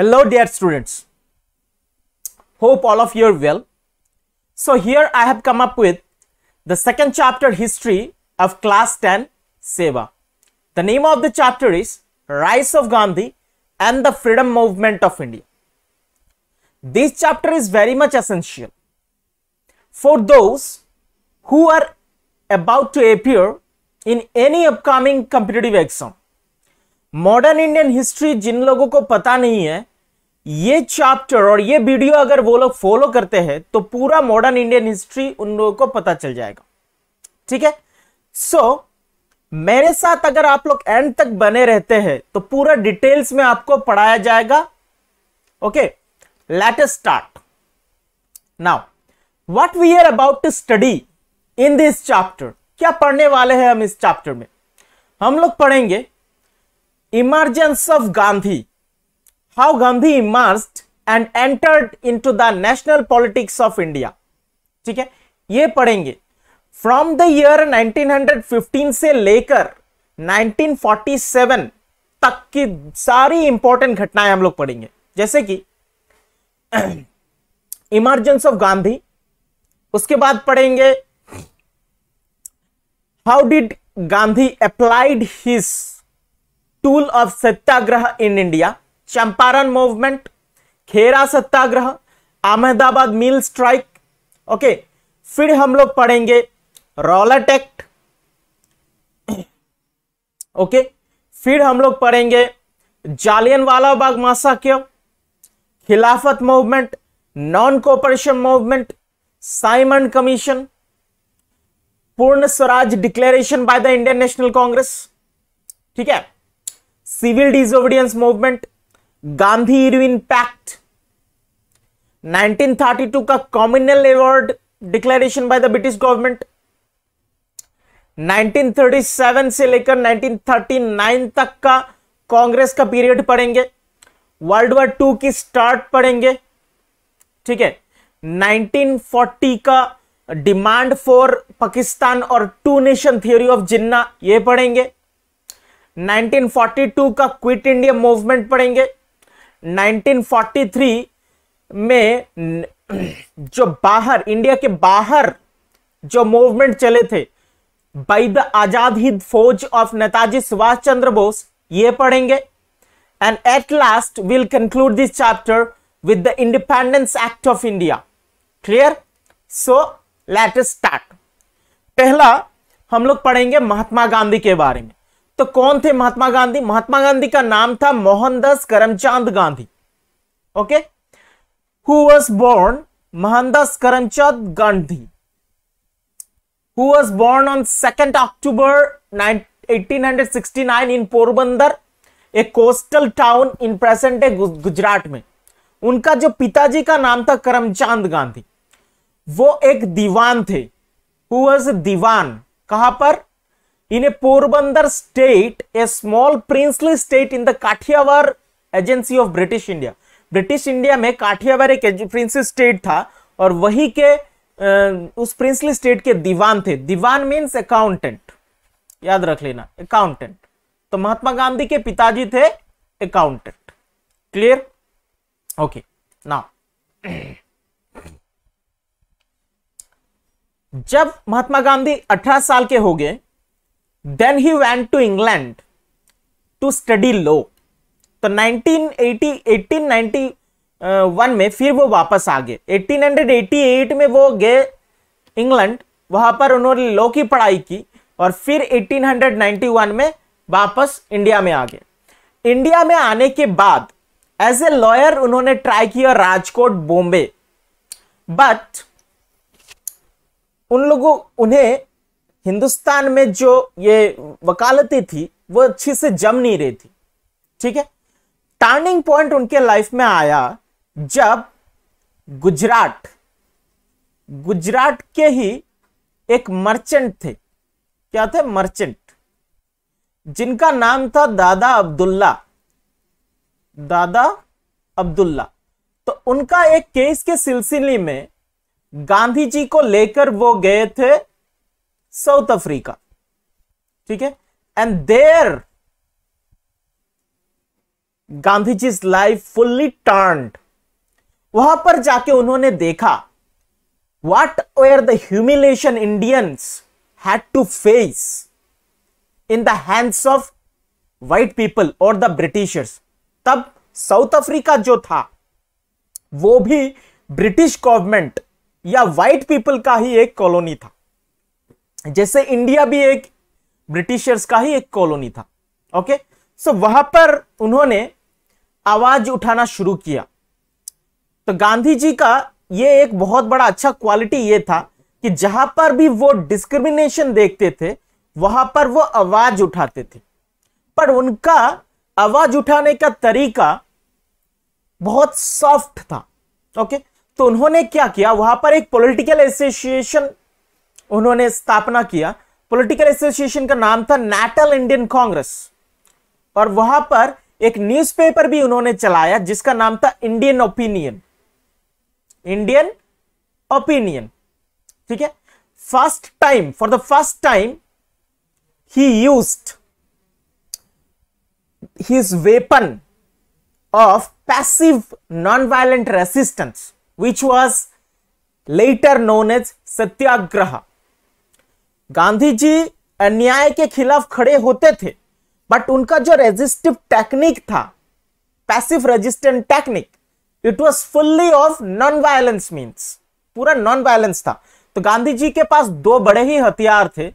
hello dear students hope all of you are well so here i have come up with the second chapter history of class 10 seva the name of the chapter is rise of gandhi and the freedom movement of india this chapter is very much essential for those who are about to appear in any upcoming competitive exam modern Indian history जिन लोगों को पता नहीं है ये chapter और ये video अगर वो लोग फॉलो करते हैं तो पूरा मॉडर्न इंडियन हिस्ट्री उन लोगों को पता चल जाएगा ठीक है सो so, मेरे साथ अगर आप लोग एंड तक बने रहते हैं तो पूरा डिटेल्स में आपको पढ़ाया जाएगा okay let us start now what we are about to study in this chapter क्या पढ़ने वाले हैं हम इस चैप्टर में हम लोग पढ़ेंगे emergence of gandhi how gandhi emerged and entered into the national politics of India ठीक है ये पढ़ेंगे फ्रॉम द ईयर 1915 से लेकर 1947 तक की सारी इंपॉर्टेंट घटनाएं हम लोग पढ़ेंगे जैसे कि इमरजेंस ऑफ गांधी उसके बाद पढ़ेंगे how did Gandhi applied his tool of satyagraha in India Champaran movement Kheda satyagraha Ahmedabad mill strike okay फिर हम लोग पढ़ेंगे रॉलेट एक्ट ओके फिर हम लोग पढ़ेंगे जालियन वाला बाग massacre Khilafat movement non cooperation movement Simon commission Purna Swaraj declaration by the Indian National Congress ठीक है civil disobedience movement Gandhi Irwin pact 1932 का communal award declaration by the British government 1937 से लेकर 1939 तक का कांग्रेस का पीरियड पढ़ेंगे वर्ल्ड वॉर टू की स्टार्ट पढ़ेंगे ठीक है 1940 का डिमांड फॉर पाकिस्तान और two nation theory of Jinnah ये पढ़ेंगे 1942 का क्विट इंडिया मूवमेंट पढ़ेंगे 1943 में जो बाहर इंडिया के बाहर जो मूवमेंट चले थे by the Azad Hind Fauj of Netaji Subhash Chandra Bose ये पढ़ेंगे and at last will conclude this chapter with the Independence Act of India clear so let start पहला हम लोग पढ़ेंगे महात्मा गांधी के बारे में तो कौन थे महात्मा गांधी महात्मा गांधी का नाम था Mohandas Karamchand Gandhi okay who was born Mohandas Karamchand Gandhi who was born on second October 1869 in Porbandar a coastal town in present day Gujarat में उनका जो पिताजी का नाम था करमचंद गांधी वो एक दीवान थे हु वॉज दीवान कहां पर in a Porbandar state, a small princely state in the Kathiawar agency of British India British India में काठियावर एक प्रिंसली स्टेट था और वही के उस प्रिंसली स्टेट के दीवान थे दीवान मीन्स अकाउंटेंट याद रख लेना अकाउंटेंट तो महात्मा गांधी के पिताजी थे अकाउंटेंट क्लियर ओके नाउ जब महात्मा गांधी 18 साल के हो गए then he went to England to study law तो 1980 1891 में फिर वो वापस आ गए 1888 में वो गए इंग्लैंड वहां पर उन्होंने लॉ की पढ़ाई की और फिर 1891 में वापस इंडिया में आ गए इंडिया में आने के बाद एज ए लॉयर उन्होंने ट्राई किया राजकोट बॉम्बे बट उन लोगों उन्हें हिंदुस्तान में जो ये वकालती थी वो अच्छे से जम नहीं रही थी ठीक है टर्निंग पॉइंट उनके लाइफ में आया जब गुजरात गुजरात के ही एक मर्चेंट थे क्या थे मर्चेंट जिनका नाम था दादा अब्दुल्ला दादा अब्दुल्ला तो उनका एक केस के सिलसिले में गांधी जी को लेकर वो गए थे साउथ अफ्रीका ठीक है and there Gandhi ji life fully turn वहां पर जाके उन्होंने देखा what were the humiliation Indians had to face in the hands of white people और द ब्रिटिशर्स तब साउथ अफ्रीका जो था वो भी ब्रिटिश गवर्नमेंट या व्हाइट पीपल का ही एक कॉलोनी था जैसे इंडिया भी एक ब्रिटिशर्स का ही एक कॉलोनी था ओके सो वहां पर उन्होंने आवाज उठाना शुरू किया तो गांधी जी का ये एक बहुत बड़ा अच्छा क्वालिटी ये था कि जहां पर भी वो डिस्क्रिमिनेशन देखते थे वहां पर वो आवाज उठाते थे पर उनका आवाज उठाने का तरीका बहुत सॉफ्ट था ओके तो उन्होंने क्या किया वहां पर एक पॉलिटिकल एसोसिएशन उन्होंने स्थापना किया पॉलिटिकल एसोसिएशन का नाम था नेटल इंडियन कांग्रेस और वहां पर एक न्यूज़पेपर भी उन्होंने चलाया जिसका नाम था इंडियन ओपिनियन इंडियन ओपिनियन ठीक है first time for the first time he used his weapon of passive non violent resistance which was later known as satyagraha Gandhi ji अन्याय के खिलाफ खड़े होते थे बट उनका जो रेजिस्टिव टेक्निक था passive resistant technique it was fully of non violence means पूरा नॉन वायलेंस था तो गांधी जी के पास दो बड़े ही हथियार थे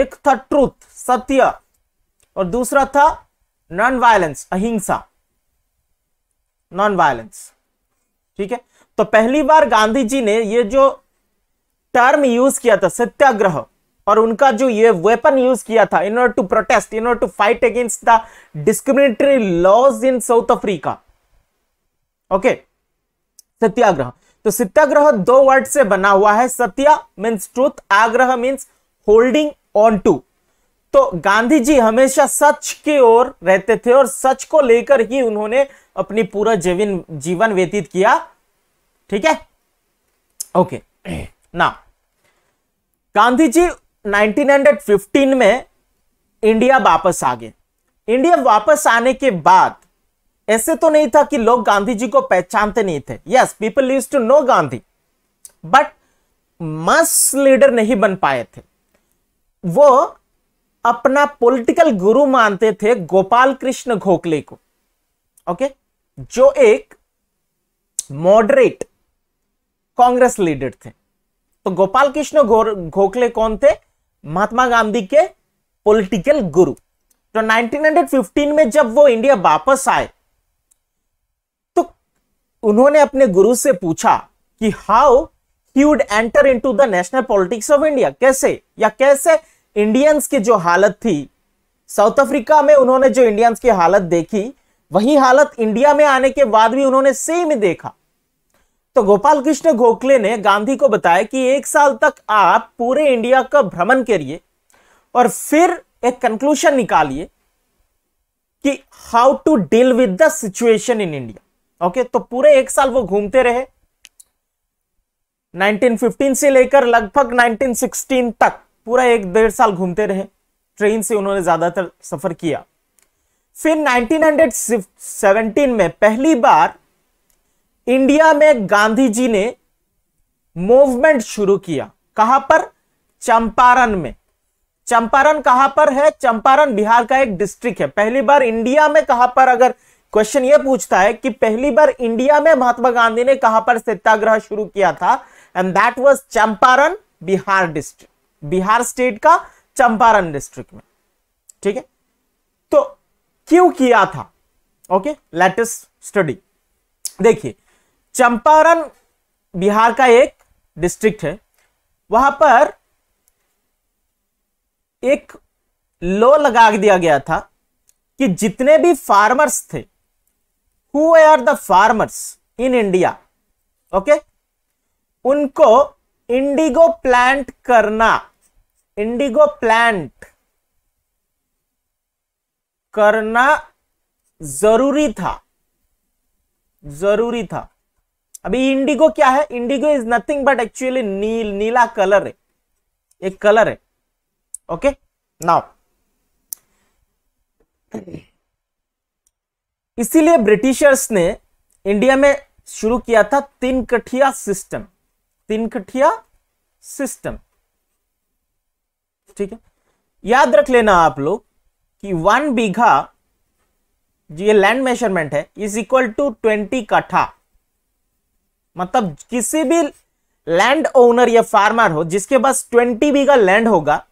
एक था ट्रूथ सत्य और दूसरा था non violence ahimsa non violence ठीक है तो पहली बार गांधी जी ने ये जो टर्म यूज किया था सत्याग्रह और उनका जो ये वेपन यूज किया था in order to protest in order to fight against the discriminatory laws in South Africa okay satyagraha तो सत्याग्रह दो वर्ड से बना हुआ है satya means truth agraha means holding on to तो गांधी जी हमेशा सच की ओर रहते थे और सच को लेकर ही उन्होंने अपनी पूरा जीवन जीवन व्यतीत किया ठीक है ओके ना गांधी जी 1915 में इंडिया वापस आ गए इंडिया वापस आने के बाद ऐसे तो नहीं था कि लोग गांधी जी को पहचानते नहीं थे yes people used to know Gandhi but mass leader नहीं बन पाए थे वो अपना पॉलिटिकल गुरु मानते थे गोपाल कृष्ण गोखले को ओके जो एक मॉडरेट कांग्रेस लीडर थे तो गोपाल कृष्ण गोखले कौन थे महात्मा गांधी के पॉलिटिकल गुरु तो 1915 में जब वो इंडिया वापस आए तो उन्होंने अपने गुरु से पूछा कि how he would enter into the national politics of India कैसे या कैसे इंडियंस की जो हालत थी साउथ अफ्रीका में उन्होंने जो इंडियंस की हालत देखी वही हालत इंडिया में आने के बाद भी उन्होंने सेम देखा तो गोपाल कृष्ण गोखले ने गांधी को बताया कि एक साल तक आप पूरे इंडिया का भ्रमण करिए और फिर एक कंक्लूशन निकालिए कि how to deal with the situation in India okay तो पूरे एक साल वो घूमते रहे 1915 से लेकर लगभग 1916 तक पूरा एक डेढ़ साल घूमते रहे ट्रेन से उन्होंने ज्यादातर सफर किया फिर 1917 में पहली बार इंडिया में गांधी जी ने मूवमेंट शुरू किया कहां पर चंपारण में चंपारण कहां पर है चंपारण बिहार का एक डिस्ट्रिक्ट है पहली बार इंडिया में कहां पर अगर क्वेश्चन यह पूछता है कि पहली बार इंडिया में महात्मा गांधी ने कहां पर सत्याग्रह शुरू किया था and that was Champaran Bihar district Bihar state का चंपारण डिस्ट्रिक्ट में ठीक है तो क्यों किया था ओके लेटेस्ट स्टडी देखिए चंपारण बिहार का एक डिस्ट्रिक्ट है वहां पर एक लॉ लगा दिया गया था कि जितने भी फार्मर्स थे who are the farmers in India okay उनको इंडिगो प्लांट करना इंडिगो प्लांट करना जरूरी था जरूरी था अभी इंडिगो क्या है indigo is nothing but actually नील नीला कलर है एक कलर है ओके नाउ इसीलिए ब्रिटिशर्स ने इंडिया में शुरू किया था तीन कठिया सिस्टम तीन कठिया सिस्टम ठीक है याद रख लेना आप लोग कि वन बीघा जो ये लैंड मेजरमेंट है is equal to twenty katha मतलब किसी भी लैंड ओनर या फार्मर हो जिसके पास ट्वेंटी बीघा लैंड होगा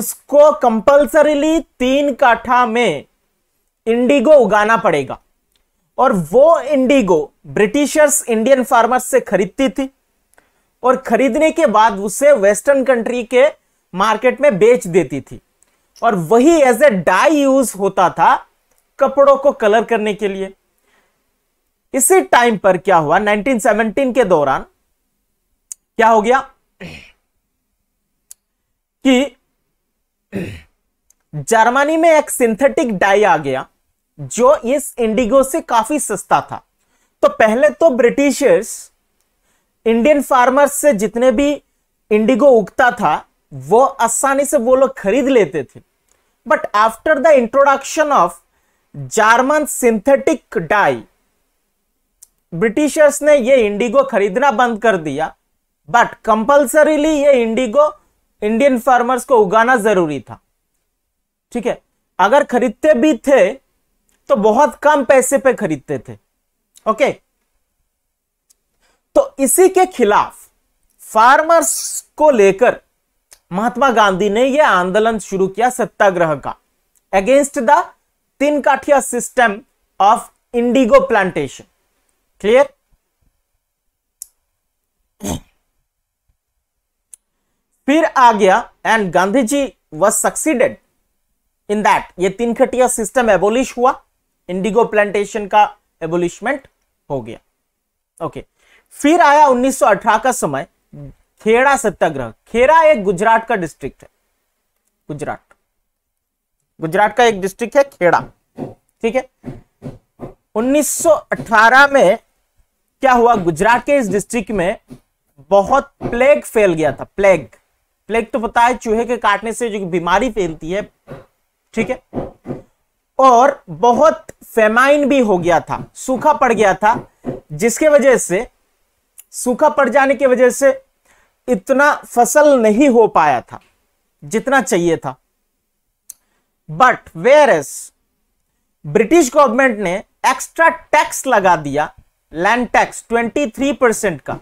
उसको कंपल्सरीली तीन काठा में इंडिगो उगाना पड़ेगा और वो इंडिगो ब्रिटिशर्स इंडियन फार्मर्स से खरीदती थी और खरीदने के बाद उसे वेस्टर्न कंट्री के मार्केट में बेच देती थी और वही एज ए डाई यूज होता था कपड़ों को कलर करने के लिए इसी टाइम पर क्या हुआ 1917 के दौरान क्या हो गया कि जर्मनी में एक सिंथेटिक डाई आ गया जो इस इंडिगो से काफी सस्ता था तो पहले तो ब्रिटिशर्स इंडियन फार्मर्स से जितने भी इंडिगो उगता था वो आसानी से वो लोग खरीद लेते थे but after the introduction of German synthetic dye Britishers ने ये इंडिगो खरीदना बंद कर दिया बट कंपल्सरीली ये इंडिगो इंडियन फार्मर्स को उगाना जरूरी था ठीक है अगर खरीदते भी थे तो बहुत कम पैसे पे खरीदते थे ओके तो इसी के खिलाफ फार्मर्स को लेकर महात्मा गांधी ने यह आंदोलन शुरू किया सत्याग्रह का against the tinkathia system of indigo plantation clear फिर आ गया and Gandhi ji was succeeded in that ये तीन खटिया सिस्टम एबोलिश हुआ इंडिगो प्लांटेशन का एबोलिशमेंट हो गया ओके okay. फिर आया 1918 का समय खेड़ा सत्याग्रह खेड़ा एक गुजरात का डिस्ट्रिक्ट है गुजरात गुजरात का एक डिस्ट्रिक्ट है खेड़ा ठीक है 1918 में क्या हुआ गुजरात के इस डिस्ट्रिक्ट में बहुत प्लेग फैल गया था प्लेग प्लेग तो पता है चूहे के काटने से जो बीमारी फैलती है ठीक है और बहुत फेमाइन भी हो गया था सूखा पड़ गया था जिसके वजह से सूखा पड़ जाने की वजह से इतना फसल नहीं हो पाया था जितना चाहिए था but whereas British government ने एक्स्ट्रा टैक्स लगा दिया लैंड टैक्स 23 परसेंट का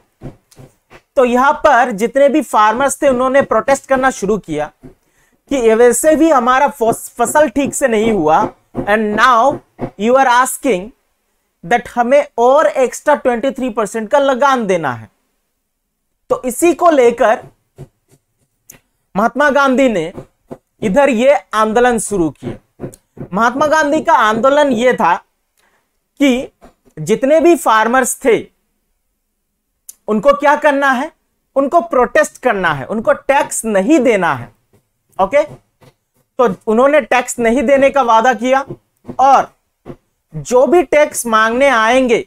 तो यहां पर जितने भी फार्मर्स थे उन्होंने प्रोटेस्ट करना शुरू किया कि वैसे भी हमारा फसल ठीक से नहीं हुआ and now you are asking that हमें और एक्स्ट्रा 23 परसेंट का लगान देना है तो इसी को लेकर महात्मा गांधी ने इधर ये आंदोलन शुरू किया महात्मा गांधी का आंदोलन यह था कि जितने भी फार्मर्स थे उनको क्या करना है उनको प्रोटेस्ट करना है उनको टैक्स नहीं देना है ओके तो उन्होंने टैक्स नहीं देने का वादा किया और जो भी टैक्स मांगने आएंगे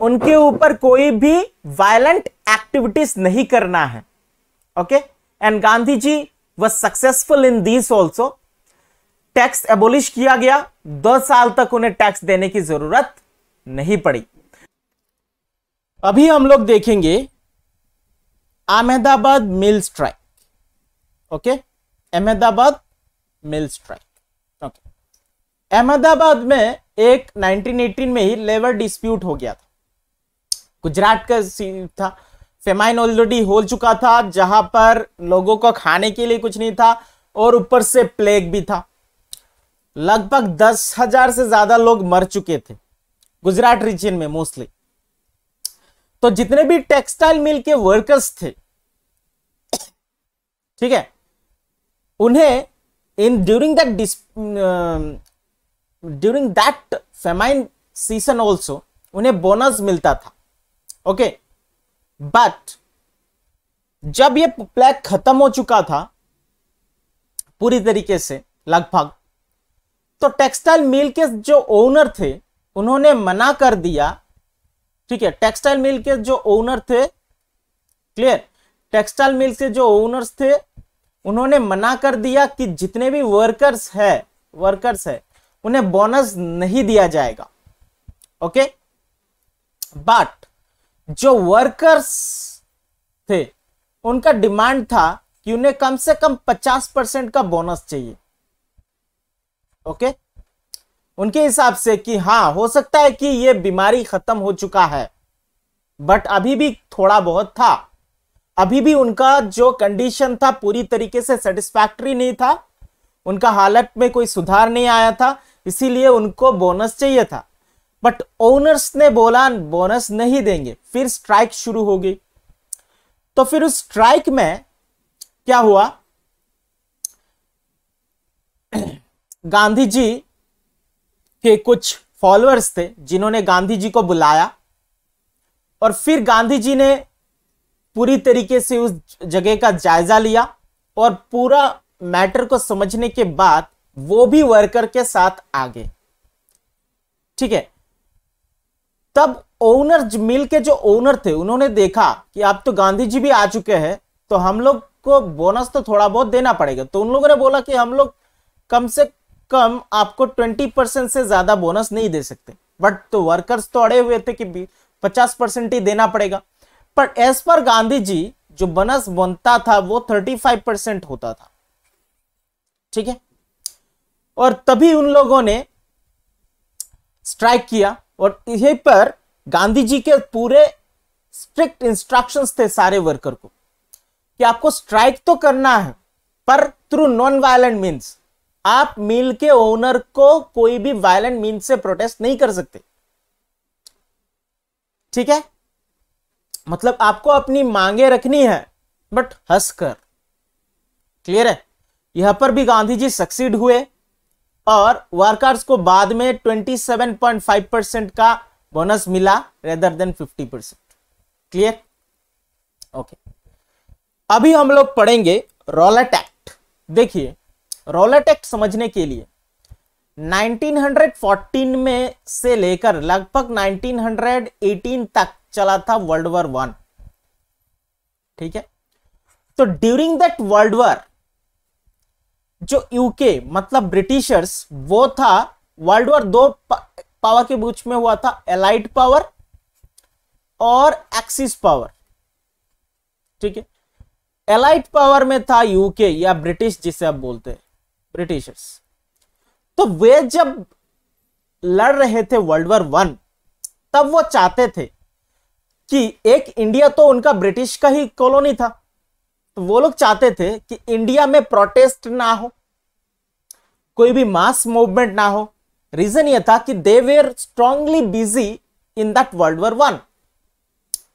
उनके ऊपर कोई भी वायलेंट एक्टिविटीज नहीं करना है okay and Gandhi ji was successful in this also tax abolish किया गया दो साल तक उन्हें टैक्स देने की जरूरत नहीं पड़ी अभी हम लोग देखेंगे Ahmedabad mill strike okay Ahmedabad mill strike okay Ahmedabad में एक 1918 में ही लेबर डिस्प्यूट हो गया था गुजरात का था फेमाइन ऑलरेडी हो चुका था जहां पर लोगों को खाने के लिए कुछ नहीं था और ऊपर से प्लेग भी था लगभग दस हजार से ज्यादा लोग मर चुके थे गुजरात रीजन में मोस्टली तो जितने भी टेक्सटाइल मिल के वर्कर्स थे ठीक है उन्हें in during that during that famine season also उन्हें बोनस मिलता था ओके okay? बट जब ये प्लैग खत्म हो चुका था पूरी तरीके से लगभग तो टेक्सटाइल मिल के जो ओनर थे उन्होंने मना कर दिया ठीक है टेक्सटाइल मिल के जो ओनर थे क्लियर टेक्सटाइल मिल के जो ओनर्स थे उन्होंने मना कर दिया कि जितने भी वर्कर्स है वर्कर्स है उन्हें बोनस नहीं दिया जाएगा ओके बट जो वर्कर्स थे उनका डिमांड था कि उन्हें कम से कम 50 परसेंट का बोनस चाहिए ओके okay? उनके हिसाब से कि हाँ हो सकता है कि ये बीमारी खत्म हो चुका है बट अभी भी थोड़ा बहुत था अभी भी उनका जो कंडीशन था पूरी तरीके से सेटिस्फैक्ट्री नहीं था उनका हालत में कोई सुधार नहीं आया था इसीलिए उनको बोनस चाहिए था बट ओनर्स ने बोला बोनस नहीं देंगे फिर स्ट्राइक शुरू हो गई तो फिर उस स्ट्राइक में क्या हुआ गांधी जी के कुछ फॉलोअर्स थे जिन्होंने गांधी जी को बुलाया और फिर गांधी जी ने पूरी तरीके से उस जगह का जायजा लिया और पूरा मैटर को समझने के बाद वो भी वर्कर के साथ आ गए ठीक है तब ओनर मिल के जो ओनर थे उन्होंने देखा कि आप तो गांधी जी भी आ चुके हैं तो हम लोग को बोनस तो थोड़ा बहुत देना पड़ेगा तो उन लोगों ने बोला कि हम लोग कम से कम आपको ट्वेंटी परसेंट से ज्यादा बोनस नहीं दे सकते बट तो वर्कर्स तो अड़े हुए थे कि पचास परसेंट ही देना पड़ेगा पर एज पर गांधी जी जो बोनस बनता था वो थर्टी फाइव परसेंट होता था ठीक है और तभी उन लोगों ने स्ट्राइक किया और यही पर गांधी जी के पूरे स्ट्रिक्ट इंस्ट्रक्शंस थे सारे वर्कर को कि आपको स्ट्राइक तो करना है पर थ्रू नॉन वायलेंट मीन्स आप मिल के ओनर को कोई भी वायलेंट मीन से प्रोटेस्ट नहीं कर सकते ठीक है मतलब आपको अपनी मांगे रखनी है बट हंसकर क्लियर है यहां पर भी गांधी जी सक्सीड हुए और वर्कर्स को बाद में 27.5 परसेंट का बोनस मिला rather than 50 percent clear okay अभी हम लोग पढ़ेंगे रॉलेट एक्ट देखिए रोलेट एक्ट समझने के लिए 1914 में से लेकर लगभग 1918 तक चला था वर्ल्ड वॉर वन ठीक है तो ड्यूरिंग दैट वर्ल्ड वॉर जो यूके मतलब ब्रिटिशर्स वो था वर्ल्ड वॉर दो पावर के बीच में हुआ था एलाइट पावर और एक्सिस पावर ठीक है एलाइट पावर में था यूके या ब्रिटिश जिसे आप बोलते हैं ब्रिटिशर्स तो वे जब लड़ रहे थे वर्ल्ड वॉर वन तब वो चाहते थे कि एक इंडिया तो उनका ब्रिटिश का ही कॉलोनी था तो वो लोग चाहते थे कि इंडिया में प्रोटेस्ट ना हो कोई भी मास मूवमेंट ना हो रीजन ये था कि they were strongly busy in that world war one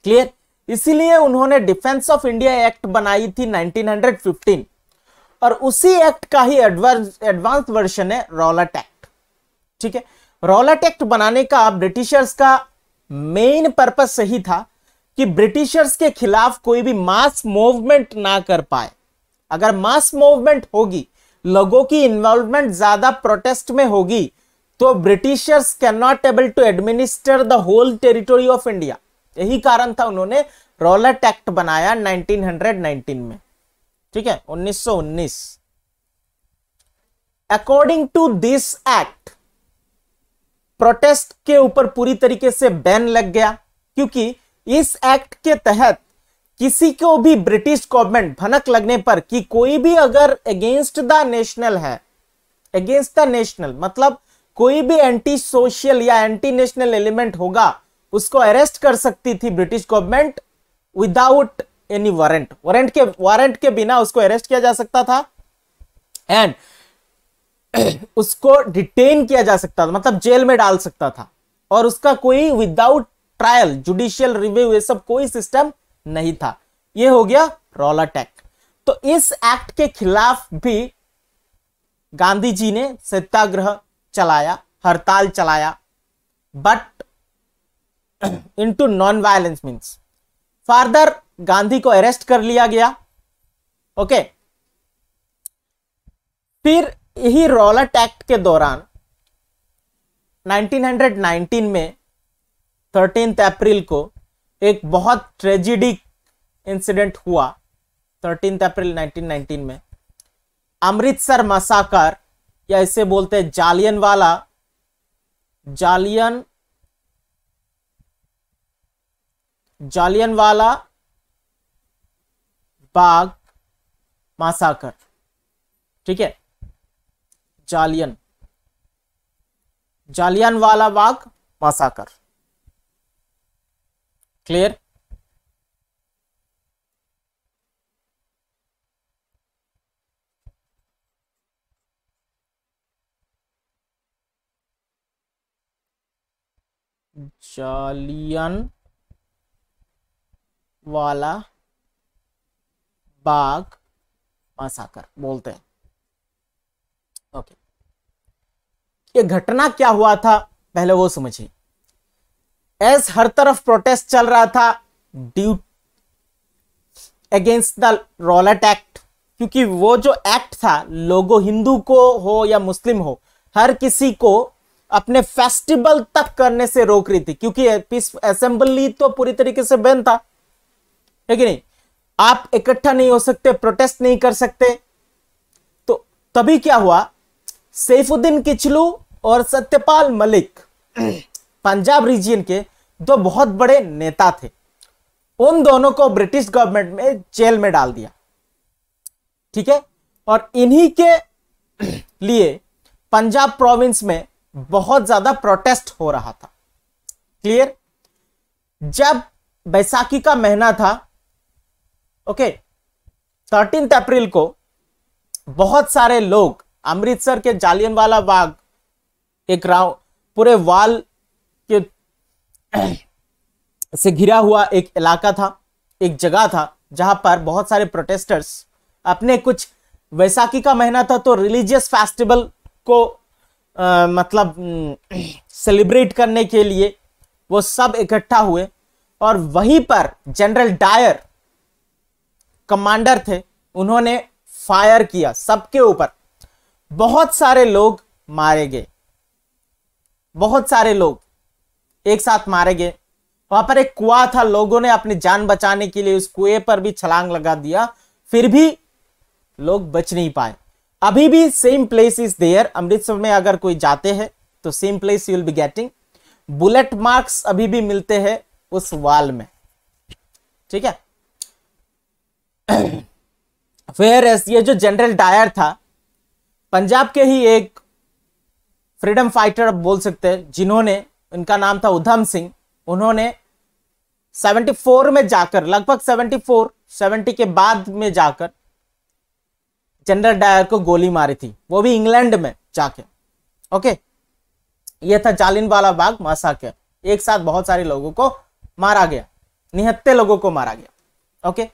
clear इसीलिए उन्होंने डिफेंस ऑफ इंडिया एक्ट बनाई थी 1915 और उसी एक्ट का ही एडवांस वर्जन है रॉलट एक्ट ठीक है रॉलट एक्ट बनाने का ब्रिटिशर्स का मेन पर्पस सही था कि ब्रिटिशर्स के खिलाफ कोई भी मास मूवमेंट ना कर पाए अगर मास मूवमेंट होगी लोगों की इन्वॉल्वमेंट ज्यादा प्रोटेस्ट में होगी तो britishers can not able to administer the whole territory of India यही कारण था उन्होंने रोलट एक्ट बनाया 1919 में ठीक है 1919 according to this act protest के ऊपर पूरी तरीके से बैन लग गया क्योंकि इस एक्ट के तहत किसी को भी ब्रिटिश गवर्नमेंट भनक लगने पर कि कोई भी अगर अगेंस्ट द नेशनल है अगेंस्ट द नेशनल मतलब कोई भी एंटी सोशल या एंटी नेशनल एलिमेंट होगा उसको अरेस्ट कर सकती थी British government without any warrant warrant के वारंट के बिना उसको अरेस्ट किया जा सकता था एंड उसको डिटेन किया जा सकता था मतलब जेल में डाल सकता था और उसका कोई विदाउट ट्रायल जुडिशियल रिव्यू ये सब कोई सिस्टम नहीं था ये हो गया रॉलट एक्ट तो इस एक्ट के खिलाफ भी गांधी जी ने सत्याग्रह चलाया हड़ताल चलाया but into non violence means. Further Gandhi को अरेस्ट कर लिया गया ओके फिर यही रॉलट एक्ट के दौरान 1919 में थर्टीन अप्रैल को एक बहुत ट्रेजिडिक इंसिडेंट हुआ थर्टीन अप्रैल 1919 में अमृतसर मसाकर या इसे बोलते हैं जालियनवाला जालियन जालियनवाला बाग मासाकर ठीक है जालियन जालियन वाला बाग मासाकर क्लियर जालियन वाला बाघ मसाकर बोलते हैं ओके ये घटना क्या हुआ था पहले वो समझिए एस हर तरफ प्रोटेस्ट चल रहा था due against the Rowlatt act क्योंकि वो जो एक्ट था लोगों हिंदू को हो या मुस्लिम हो हर किसी को अपने फेस्टिवल तक करने से रोक रही थी क्योंकि असेंबली तो पूरी तरीके से बैन था है कि नहीं आप इकट्ठा नहीं हो सकते प्रोटेस्ट नहीं कर सकते तो तभी क्या हुआ सैफुद्दीन किचलू और सत्यपाल मलिक पंजाब रीजियन के दो बहुत बड़े नेता थे उन दोनों को ब्रिटिश गवर्नमेंट में जेल में डाल दिया ठीक है और इन्हीं के लिए पंजाब प्रोविंस में बहुत ज्यादा प्रोटेस्ट हो रहा था क्लियर जब बैसाखी का महीना था ओके थर्टीन अप्रैल को बहुत सारे लोग अमृतसर के जालियनवाला बाग एक राव पूरे वाल के से घिरा हुआ एक इलाका था एक जगह था जहां पर बहुत सारे प्रोटेस्टर्स अपने कुछ वैसाखी का महीना था तो रिलीजियस फेस्टिवल को आ, मतलब सेलिब्रेट करने के लिए वो सब इकट्ठा हुए और वहीं पर जनरल डायर कमांडर थे उन्होंने फायर किया सबके ऊपर बहुत सारे लोग मारे गए बहुत सारे लोग एक साथ मारे गए वहां पर एक कुआ था लोगों ने अपनी जान बचाने के लिए उस कुएं पर भी छलांग लगा दिया फिर भी लोग बच नहीं पाए अभी भी same place is there Amritsar में अगर कोई जाते हैं तो same place you will be getting bullet marks अभी भी मिलते हैं उस वाल में ठीक है फेयर एस ये जो जनरल डायर था पंजाब के ही एक फ्रीडम फाइटर बोल सकते हैं जिन्होंने उनका नाम था उधम सिंह उन्होंने 74 में जाकर लगभग 74 70 के बाद में जाकर जनरल डायर को गोली मारी थी वो भी इंग्लैंड में जाके ओके ये था जालिन वाला बाग के एक साथ बहुत सारे लोगों को मारा गया निहत्ते लोगों को मारा गया okay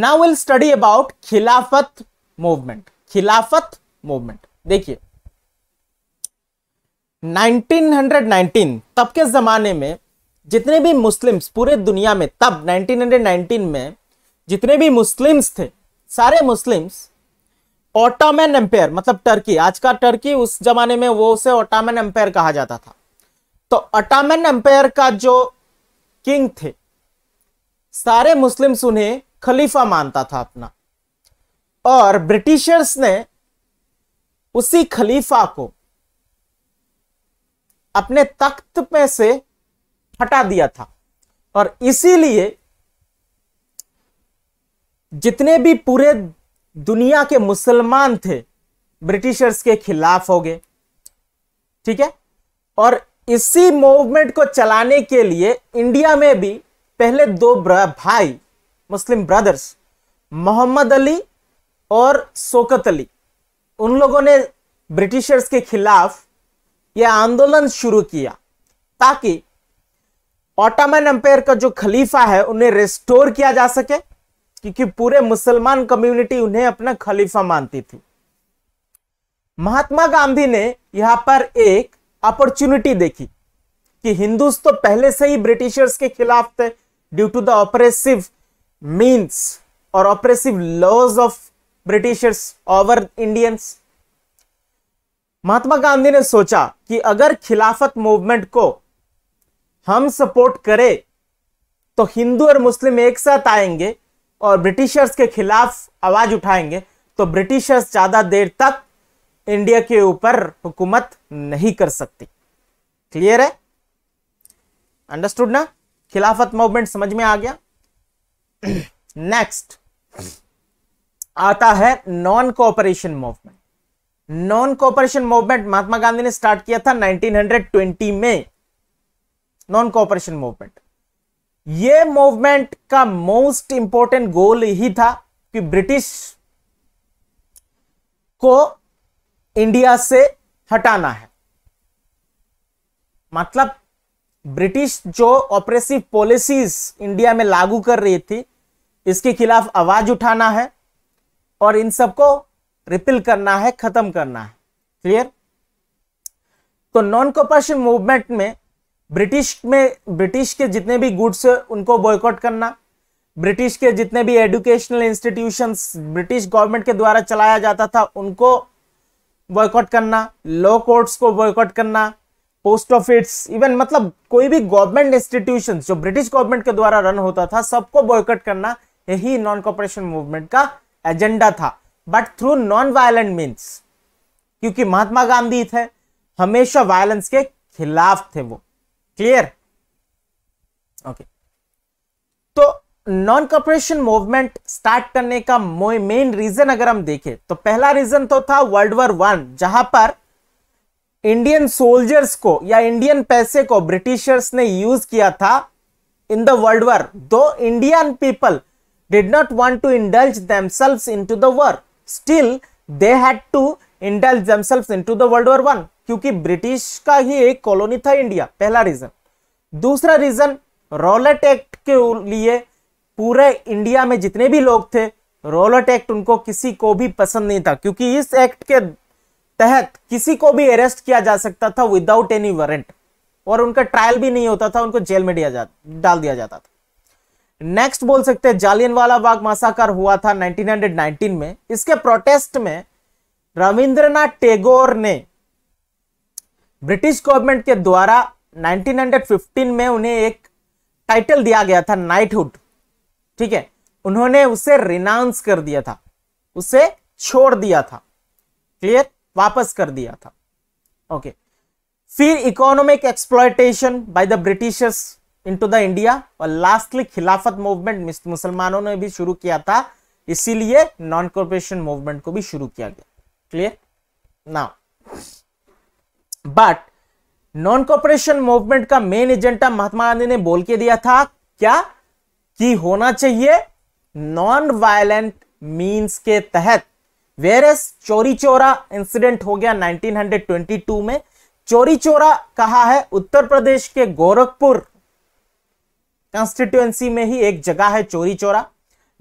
now will study about Khilafat movement Khilafat movement देखिए 1919 तब के जमाने में जितने भी मुस्लिम्स पूरे दुनिया में तब 1919 में जितने भी मुस्लिम्स थे सारे मुस्लिम्स ओटामन एम्पायर मतलब टर्की आज का टर्की उस जमाने में वो उसे ओटामन एम्पायर कहा जाता था तो ओटामन एम्पायर का जो किंग थे सारे मुस्लिम्स उन्हें खलीफा मानता था अपना और ब्रिटिशर्स ने उसी खलीफा को अपने तख्त में से हटा दिया था और इसीलिए जितने भी पूरे दुनिया के मुसलमान थे ब्रिटिशर्स के खिलाफ हो गए ठीक है और इसी मूवमेंट को चलाने के लिए इंडिया में भी पहले दो भाई मुस्लिम ब्रदर्स मोहम्मद अली और सोकत अली उन लोगों ने ब्रिटिशर्स के खिलाफ यह आंदोलन शुरू किया ताकि ऑटामन एम्पायर का जो खलीफा है उन्हें रिस्टोर किया जा सके क्योंकि पूरे मुसलमान कम्युनिटी उन्हें अपना खलीफा मानती थी महात्मा गांधी ने यहां पर एक अपॉर्चुनिटी देखी कि हिंदू तो पहले से ही ब्रिटिशर्स के खिलाफ थे due to the oppressive means or oppressive laws of britishers over Indians Mahatma Gandhi ने सोचा कि अगर खिलाफत मूवमेंट को हम सपोर्ट करें तो हिंदू और मुस्लिम एक साथ आएंगे और ब्रिटिशर्स के खिलाफ आवाज उठाएंगे तो ब्रिटिशर्स ज्यादा देर तक इंडिया के ऊपर हुकूमत नहीं कर सकती क्लियर है अंडरस्टूड ना खिलाफत मूवमेंट समझ में आ गया नेक्स्ट आता है non cooperation movement non cooperation movement Mahatma Gandhi ने स्टार्ट किया था 1920 में नॉन कोऑपरेशन मूवमेंट ये मूवमेंट का मोस्ट इंपॉर्टेंट गोल ही था कि ब्रिटिश को इंडिया से हटाना है मतलब ब्रिटिश जो ऑपरेसिव पॉलिसीज इंडिया में लागू कर रही थी इसके खिलाफ आवाज उठाना है और इन सबको रिपील करना है खत्म करना है क्लियर तो नॉन कॉपरेशन मूवमेंट में ब्रिटिश में ब्रिटिश के जितने भी गुड्स उनको बॉयकॉट करना ब्रिटिश के जितने भी एजुकेशनल इंस्टीट्यूशंस ब्रिटिश गवर्नमेंट के द्वारा चलाया जाता था उनको बॉयकॉट करना लॉ कोर्ट्स को बॉयकॉट करना पोस्ट ऑफिस इवन मतलब कोई भी गवर्नमेंट इंस्टीट्यूशन जो ब्रिटिश गवर्नमेंट के द्वारा रन होता था सबको बॉयकॉट करना यही नॉन कॉपरेशन मूवमेंट का एजेंडा था but through non violent means क्योंकि महात्मा गांधी थे हमेशा वायलेंस के खिलाफ थे वो क्लियर ओके तो नॉन कॉपरेशन मूवमेंट स्टार्ट करने का मेन रीजन अगर हम देखें तो पहला रीजन तो था वर्ल्ड वॉर वन जहां पर इंडियन सोल्जर्स को या इंडियन पैसे को ब्रिटिशर्स ने यूज किया था इन द वर्ल्ड वॉर दो Indian people did not want to indulge themselves into the war. Still, they had to indulge themselves into the World War 1 kyunki british ka hi ek colony tha india pehla reason dusra reason rowlatt act ke liye pure india mein jitne bhi log the Rowlatt act उनको किसी को भी पसंद नहीं था क्योंकि इस act के तहत किसी को भी अरेस्ट किया जा सकता था विदाउट एनी वारंट और उनका ट्रायल भी नहीं होता था उनको जेल में दिया जा डाल दिया जाता था नेक्स्ट बोल सकते हैं जालियनवाला बाग मासाकर हुआ था 1919 में इसके प्रोटेस्ट में रविंद्रनाथ टेगोर ने ब्रिटिश गवर्नमेंट के द्वारा 1915 में उन्हें एक टाइटल दिया गया था नाइटहुड ठीक है उन्होंने उसे रिनाउंस कर दिया था उसे छोड़ दिया था क्लियर वापस कर दिया था ओके फिर economic exploitation by the britishers into the India और लास्टली खिलाफत मूवमेंट मुसलमानों ने भी शुरू किया था इसीलिए नॉन कॉरपोरेशन मूवमेंट को भी शुरू किया गया clear now but non cooperation movement का मेन एजेंडा महात्मा गांधी ने बोल के दिया था क्या कि होना चाहिए नॉन वायलेंट मीन्स के तहत वेर एस चोरी चोरा इंसिडेंट हो गया 1922 में चोरी चोरा कहा है उत्तर प्रदेश के गोरखपुर कंस्टिट्यूएंसी में ही एक जगह है चोरी चोरा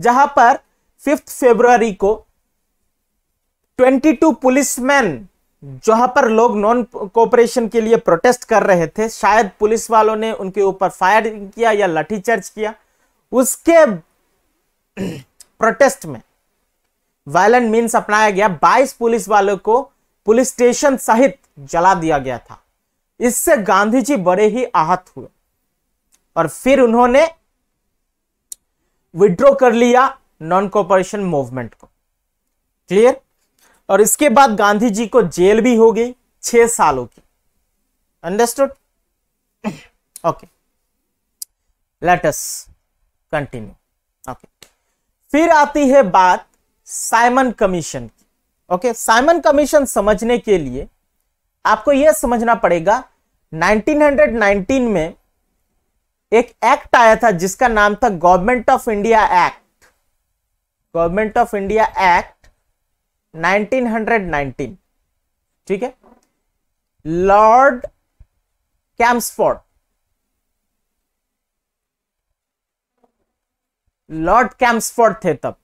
जहां पर फिफ्थ फेब्रुवरी को 22 पुलिसमैन जहां पर लोग नॉन कोऑपरेशन के लिए प्रोटेस्ट कर रहे थे शायद पुलिस वालों ने उनके ऊपर फायर किया या चार्ज किया उसके प्रोटेस्ट में वायलेंट मीन्स अपनाया गया 22 पुलिस वालों को पुलिस स्टेशन सहित जला दिया गया था इससे गांधी जी बड़े ही आहत हुए और फिर उन्होंने विड्रॉ कर लिया नॉन कॉपरेशन मूवमेंट को क्लियर और इसके बाद गांधी जी को जेल भी हो गई छह सालों की understood okay let's continue okay फिर आती है बात साइमन कमीशन की ओके साइमन कमीशन समझने के लिए आपको यह समझना पड़ेगा 1919 में एक एक्ट आया था जिसका नाम था government of India act government of India act 1919 ठीक है लॉर्ड कैम्सफोर्ड लॉर्ड कैम्सफोर्ड थे तब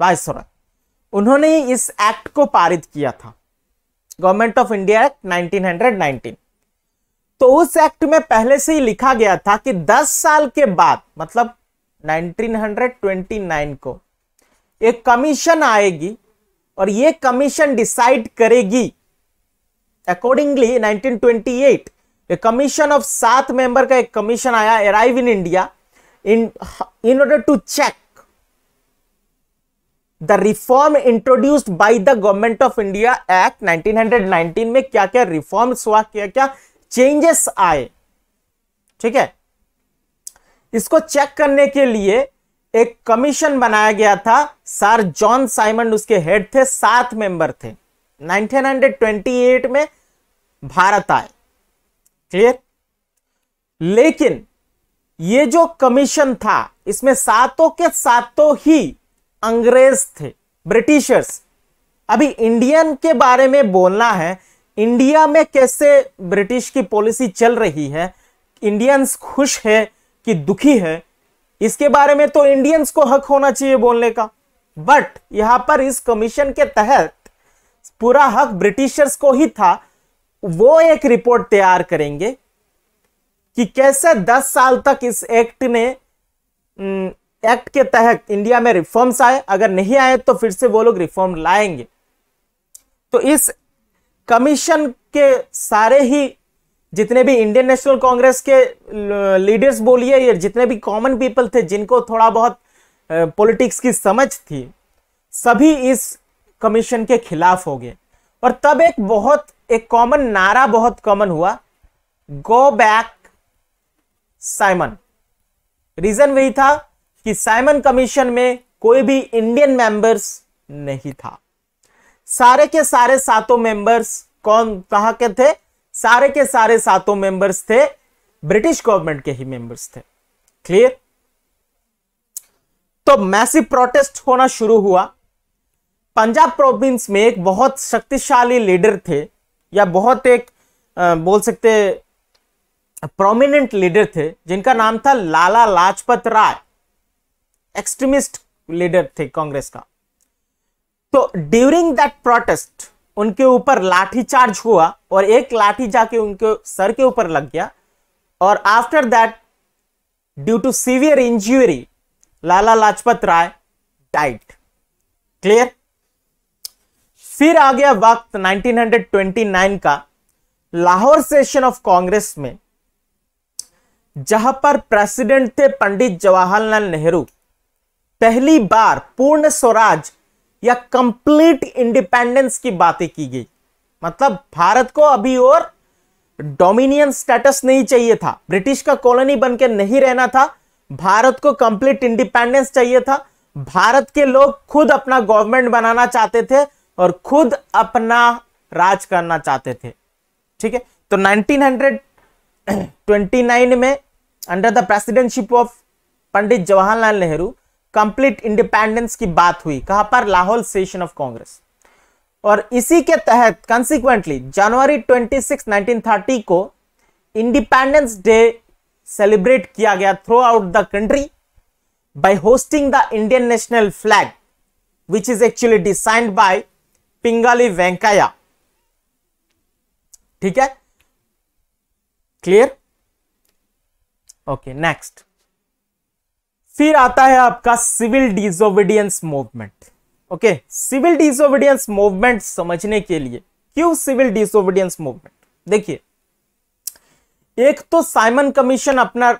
वायसराय उन्होंने इस एक्ट को पारित किया था गवर्नमेंट ऑफ इंडिया एक्ट 1919 तो उस एक्ट में पहले से ही लिखा गया था कि 10 साल के बाद मतलब 1929 को एक कमीशन आएगी और ये कमीशन डिसाइड करेगी अकॉर्डिंगली 1928 ए कमीशन ऑफ सात मेंबर का एक कमीशन आया arrive in India in in order to check the reform introduced by the government of India act 1919 में क्या क्या रिफॉर्म्स हुआ क्या क्या चेंजेस आए ठीक है इसको चेक करने के लिए एक कमीशन बनाया गया था सर जॉन साइमन उसके हेड थे सात मेंबर थे 1928 में भारत आए क्लियर लेकिन ये जो कमीशन था इसमें सातों के सातों ही अंग्रेज थे ब्रिटिशर्स अभी इंडियन के बारे में बोलना है इंडिया में कैसे ब्रिटिश की पॉलिसी चल रही है इंडियंस खुश है कि दुखी है इसके बारे में तो इंडियंस को हक होना चाहिए बोलने का बट यहां पर इस कमीशन के तहत पूरा हक ब्रिटिशर्स को ही था वो एक रिपोर्ट तैयार करेंगे कि कैसे 10 साल तक इस एक्ट ने एक्ट के तहत इंडिया में रिफॉर्म्स आए अगर नहीं आए तो फिर से वो लोग रिफॉर्म लाएंगे तो इस कमीशन के सारे ही जितने भी इंडियन नेशनल कांग्रेस के लीडर्स बोलिए या जितने भी कॉमन पीपल थे जिनको थोड़ा बहुत पॉलिटिक्स की समझ थी सभी इस कमीशन के खिलाफ हो गए और तब एक बहुत एक कॉमन नारा बहुत कॉमन हुआ गो बैक साइमन रीजन वही था कि साइमन कमीशन में कोई भी इंडियन मेंबर्स नहीं था सारे के सारे सातों मेंबर्स कौन कहा के थे सारे के सारे सातों मेंबर्स थे ब्रिटिश गवर्नमेंट के ही मेंबर्स थे क्लियर तो मैसिव प्रोटेस्ट होना शुरू हुआ पंजाब प्रोविंस में एक बहुत शक्तिशाली लीडर थे या बहुत एक आ, बोल सकते प्रोमिनेंट लीडर थे जिनका नाम था लाला लाजपत राय एक्सट्रीमिस्ट लीडर थे कांग्रेस का तो ड्यूरिंग दैट प्रोटेस्ट उनके ऊपर लाठीचार्ज हुआ और एक लाठी जाके उनके सर के ऊपर लग गया और after that due to severe injury Lala Lajpat Rai died clear फिर आ गया वक्त 1929 का लाहौर सेशन ऑफ कांग्रेस में जहां पर प्रेसिडेंट थे पंडित जवाहरलाल नेहरू पहली बार पूर्ण स्वराज या कंप्लीट इंडिपेंडेंस की बातें की गई मतलब भारत को अभी और डोमिनियन स्टेटस नहीं चाहिए था ब्रिटिश का कॉलोनी बनकर नहीं रहना था भारत को कंप्लीट इंडिपेंडेंस चाहिए था भारत के लोग खुद अपना गवर्नमेंट बनाना चाहते थे और खुद अपना राज करना चाहते थे ठीक है तो 1929 में under the presidentship of Pandit Jawaharlal Nehru complete independence की बात हुई कहां पर लाहौल सेशन ऑफ कांग्रेस और इसी के तहत कंसिक्वेंटली जनवरी 26, 1930 को इंडिपेंडेंस डे सेलिब्रेट किया गया throughout the country by hoisting the Indian national flag which is actually designed by Pingali Venkayya ठीक है क्लियर ओके नेक्स्ट फिर आता है आपका civil disobedience movement okay civil disobedience movement समझने के लिए क्यों सिविल डिसोबीडियंस मूवमेंट देखिए एक तो साइमन कमीशन अपना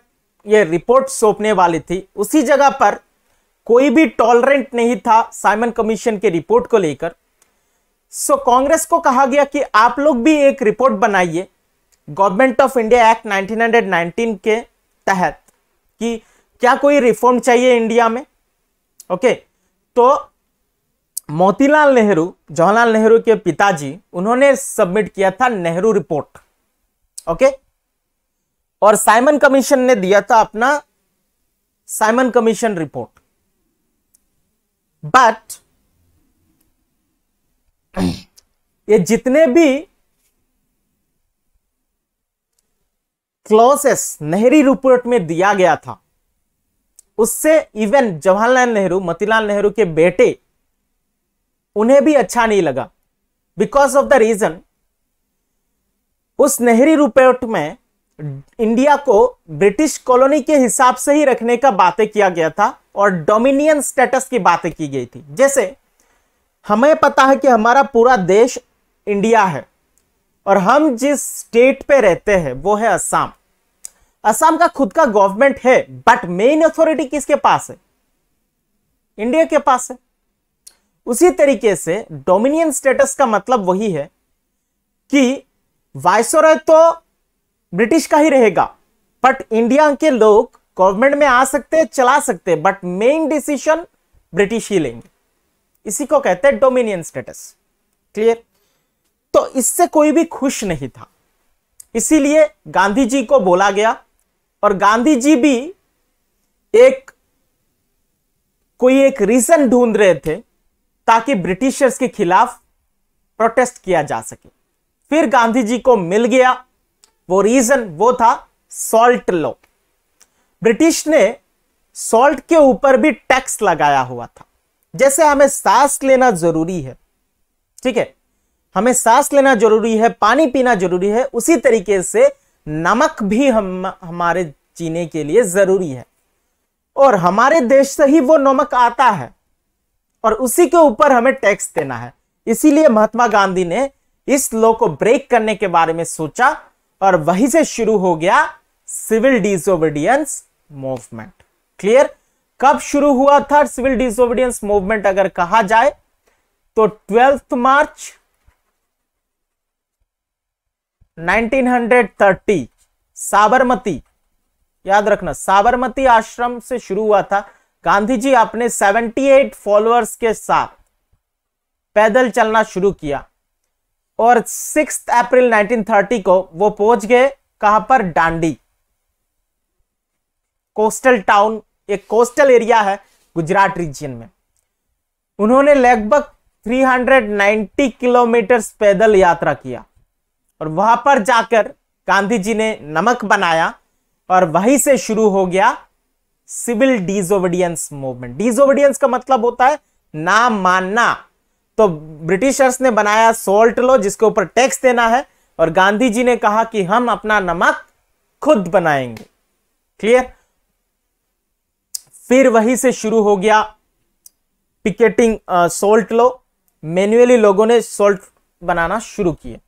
ये रिपोर्ट सौंपने वाली थी उसी जगह पर कोई भी टॉलरेंट नहीं था साइमन कमीशन के रिपोर्ट को लेकर सो so, कांग्रेस को कहा गया कि आप लोग भी एक रिपोर्ट बनाइए गवर्नमेंट ऑफ इंडिया एक्ट 1919 के तहत कि क्या कोई रिफॉर्म चाहिए इंडिया में ओके तो मोतीलाल नेहरू जवाहरलाल नेहरू के पिताजी उन्होंने सबमिट किया था नेहरू रिपोर्ट ओके और साइमन कमीशन ने दिया था अपना साइमन कमीशन रिपोर्ट बट ये जितने भी क्लॉसेस नेहरी रिपोर्ट में दिया गया था उससे इवन जवाहरलाल नेहरू मतीलाल नेहरू के बेटे उन्हें भी अच्छा नहीं लगा बिकॉज ऑफ द रीजन उस नेहरी रिपोर्ट में इंडिया को ब्रिटिश कॉलोनी के हिसाब से ही रखने का बातें किया गया था और डोमिनियन स्टेटस की बातें की गई थी जैसे हमें पता है कि हमारा पूरा देश इंडिया है और हम जिस स्टेट पे रहते हैं वो है असम असम का खुद का गवर्नमेंट है बट मेन अथॉरिटी किसके पास है इंडिया के पास है उसी तरीके से डोमिनियन स्टेटस का मतलब वही है कि वायसराय तो ब्रिटिश का ही रहेगा बट इंडिया के लोग गवर्नमेंट में आ सकते हैं चला सकते हैं बट मेन डिसीजन ब्रिटिश ही लेंगे इसी को कहते हैं डोमिनियन स्टेटस क्लियर तो इससे कोई भी खुश नहीं था इसीलिए गांधी जी को बोला गया और गांधी जी भी एक कोई एक रीजन ढूंढ रहे थे ताकि ब्रिटिशर्स के खिलाफ प्रोटेस्ट किया जा सके फिर गांधी जी को मिल गया वो रीजन वो था सॉल्ट लॉ ब्रिटिश ने सॉल्ट के ऊपर भी टैक्स लगाया हुआ था जैसे हमें सांस लेना जरूरी है ठीक है हमें सांस लेना जरूरी है पानी पीना जरूरी है उसी तरीके से नमक भी हम हमारे जीने के लिए ज़रूरी है और हमारे देश से ही वो नमक आता है और उसी के ऊपर हमें टैक्स देना है इसीलिए महात्मा गांधी ने इस लॉ को ब्रेक करने के बारे में सोचा और वहीं से शुरू हो गया सिविल डिसोबीडियंस मूवमेंट क्लियर कब शुरू हुआ था सिविल डिसोबीडियंस मूवमेंट अगर कहा जाए तो ट्वेल्थ मार्च 1930 साबरमती याद रखना साबरमती आश्रम से शुरू हुआ था गांधी जी आपने 78 फॉलोअर्स के साथ पैदल चलना शुरू किया और सिक्स अप्रैल 1930 को वो पहुंच गए कहां पर डांडी कोस्टल टाउन एक कोस्टल एरिया है गुजरात रीजन में उन्होंने लगभग 390 किलोमीटर पैदल यात्रा किया और वहां पर जाकर गांधी जी ने नमक बनाया और वहीं से शुरू हो गया सिविल डिजोबिडियंस मूवमेंट डिजोबिडियंस का मतलब होता है ना मानना तो ब्रिटिशर्स ने बनाया सोल्ट लो जिसके ऊपर टैक्स देना है और गांधी जी ने कहा कि हम अपना नमक खुद बनाएंगे क्लियर फिर वहीं से शुरू हो गया पिकेटिंग सोल्ट लो मैन्युअली लोगों ने सोल्ट बनाना शुरू किया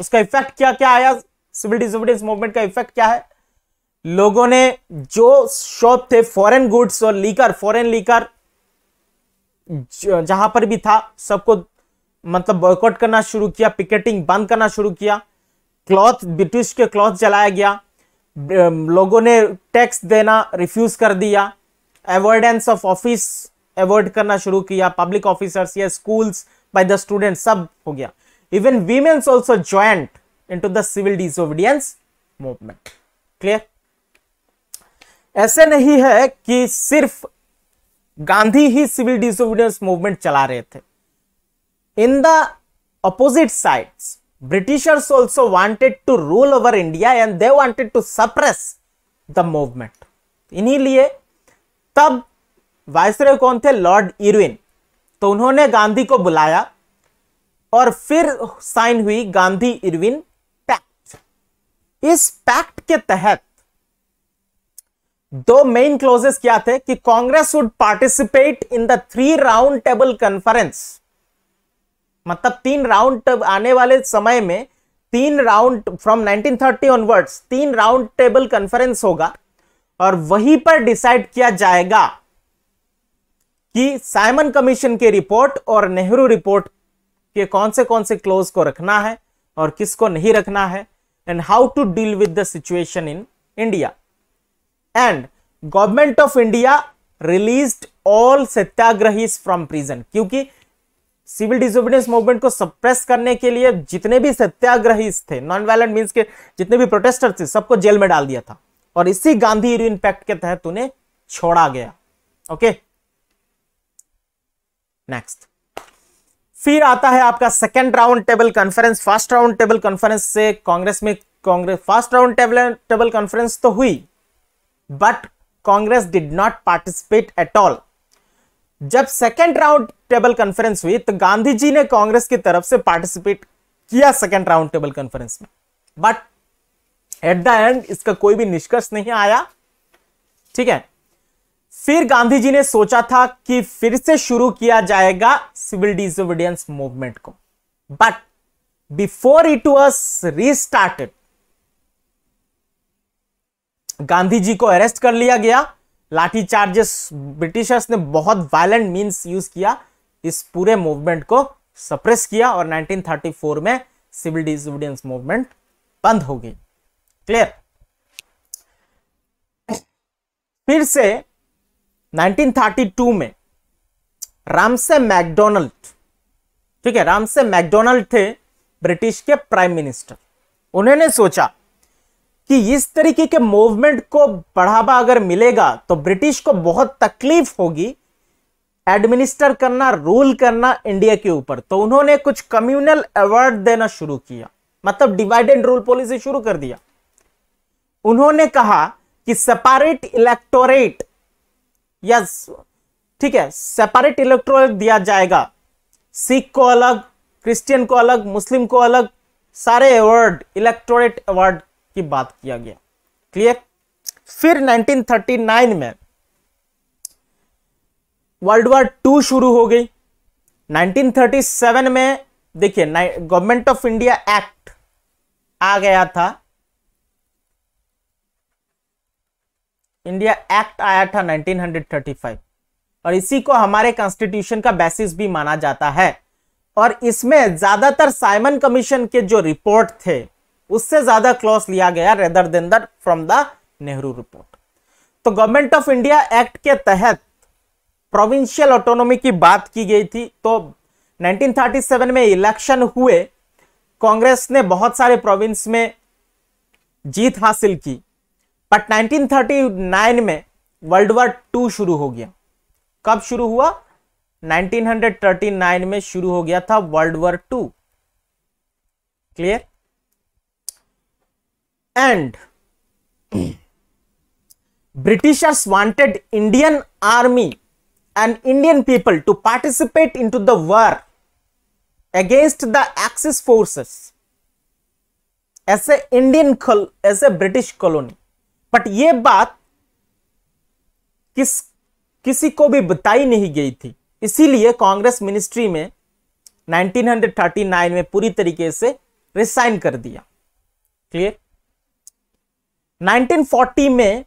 उसका इफेक्ट क्या क्या आया सिविल डिसोबिडेंस मूवमेंट का इफेक्ट क्या है लोगों ने जो शॉप थे फॉरेन गुड्स और लीकर फॉरेन लीकर जहां पर भी था सबको मतलब बॉयकॉट करना शुरू किया पिकेटिंग बंद करना शुरू किया क्लॉथ ब्रिटिश के क्लॉथ जलाया गया लोगों ने टैक्स देना रिफ्यूज कर दिया अवॉइडेंस ऑफ ऑफिस अवॉइड करना शुरू किया पब्लिक ऑफिसर्स या स्कूल्स बाय द स्टूडेंट सब हो गया even women's also joined into the civil disobedience movement clear ऐसे नहीं है कि सिर्फ गांधी ही सिविल डिसोबीडियंस मूवमेंट चला रहे थे in the opposite sides britishers also wanted to rule over india and they wanted to suppress the movement इन्हीं लिए तब वायसराय कौन थे लॉर्ड इरविन तो उन्होंने गांधी को बुलाया और फिर साइन हुई गांधी इरविन पैक्ट इस पैक्ट के तहत दो मेन क्लोजेस क्या थे कि Congress would participate in the three round table conference मतलब तीन राउंड आने वाले समय में तीन राउंड फ्रॉम 1930 ऑनवर्ड्स तीन राउंड टेबल कॉन्फ्रेंस होगा और वहीं पर डिसाइड किया जाएगा कि साइमन कमीशन की रिपोर्ट और नेहरू रिपोर्ट कि कौन से कौन से क्लोज को रखना है और किसको नहीं रखना है and how to deal with the situation in India and government of India released all satyagrahi from prison क्योंकि सिविल डिसोबीडियंस मूवमेंट को सप्रेस करने के लिए जितने भी सत्याग्रही थे नॉन वायलेंट मीन के जितने भी प्रोटेस्टर थे सबको जेल में डाल दिया था और इसी गांधी यूरियन पैक्ट के तहत उन्हें छोड़ा गया ओके नेक्स्ट फिर आता है आपका second round table conference first round table conference से कांग्रेस में Congress first round table table conference तो हुई but Congress did not participate at all जब सेकेंड राउंड टेबल कॉन्फ्रेंस हुई तो गांधी जी ने कांग्रेस की तरफ से पार्टिसिपेट किया सेकेंड राउंड टेबल कॉन्फ्रेंस में बट एट द एंड इसका कोई भी निष्कर्ष नहीं आया ठीक है फिर गांधी जी ने सोचा था कि फिर से शुरू किया जाएगा सिविल डिसोबीडियंस मूवमेंट को but before it was restarted Gandhi ji को अरेस्ट कर लिया गया लाठी चार्जेस ब्रिटिशर्स ने बहुत वायलेंट मींस यूज किया इस पूरे मूवमेंट को सप्रेस किया और 1934 में सिविल डिसोबीडियंस मूवमेंट बंद हो गई क्लियर फिर से 1932 में रामसे मैकडोनल्ड ठीक है रामसे मैकडोनल्ड थे ब्रिटिश के प्राइम मिनिस्टर उन्होंने सोचा कि इस तरीके के मूवमेंट को बढ़ावा अगर मिलेगा तो ब्रिटिश को बहुत तकलीफ होगी एडमिनिस्टर करना रूल करना इंडिया के ऊपर तो उन्होंने कुछ कम्युनल अवार्ड देना शुरू किया मतलब डिवाइड एंड रूल पॉलिसी शुरू कर दिया उन्होंने कहा कि सेपरेट इलेक्टोरेट या ठीक है सेपरेट इलेक्ट्रोलाइट दिया जाएगा सिख को अलग क्रिश्चियन को अलग मुस्लिम को अलग सारे अवार्ड इलेक्टोरेट अवार्ड की बात किया गया क्लियर फिर 1939 में वर्ल्ड वॉर टू शुरू हो गई 1937 में देखिए गवर्नमेंट ऑफ इंडिया एक्ट आ गया था इंडिया एक्ट आया था 1935 और इसी को हमारे कॉन्स्टिट्यूशन का बेसिस भी माना जाता है और इसमें ज्यादातर साइमन कमीशन के जो रिपोर्ट थे उससे ज्यादा क्लॉज लिया गया रेदर देन दर फ्रॉम द नेहरू रिपोर्ट तो गवर्नमेंट ऑफ इंडिया एक्ट के तहत प्रोविंशियल ऑटोनोमी की बात की गई थी तो 1937 में इलेक्शन हुए कांग्रेस ने बहुत सारे प्रोविंस में जीत हासिल की बट 1939 में वर्ल्ड वॉर टू शुरू हो गया कब शुरू हुआ 1939 में शुरू हो गया था world war two clear and britishers wanted Indian army and Indian people to participate into the war against the axis forces ऐसे इंडियन ऐसे ब्रिटिश कॉलोनी बट ये बात किस किसी को भी बताई नहीं गई थी इसीलिए कांग्रेस मिनिस्ट्री में 1939 में पूरी तरीके से रिसाइन कर दिया क्लियर 1940 में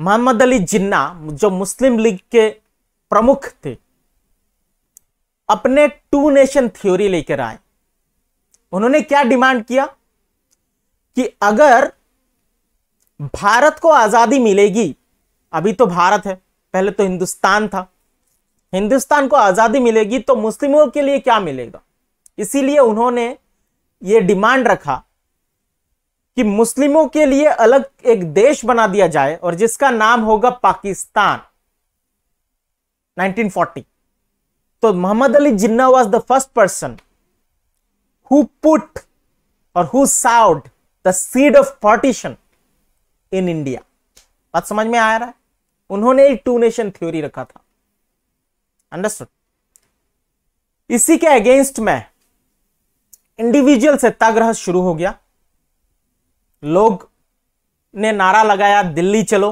मोहम्मद अली जिन्ना जो मुस्लिम लीग के प्रमुख थे अपने टू नेशन थ्योरी लेकर आए उन्होंने क्या डिमांड किया कि अगर भारत को आज़ादी मिलेगी अभी तो भारत है पहले तो हिंदुस्तान था हिंदुस्तान को आज़ादी मिलेगी तो मुस्लिमों के लिए क्या मिलेगा इसीलिए उन्होंने ये डिमांड रखा कि मुस्लिमों के लिए अलग एक देश बना दिया जाए और जिसका नाम होगा पाकिस्तान 1940 तो Mohammad Ali Jinnah was the first person who put और who sowed the seed of partition in India बात समझ में आ रहा है उन्होंने एक टू नेशन थ्योरी रखा था अंडरस्टूड इसी के अगेंस्ट में इंडिविजुअल सत्याग्रह शुरू हो गया लोग ने नारा लगाया दिल्ली चलो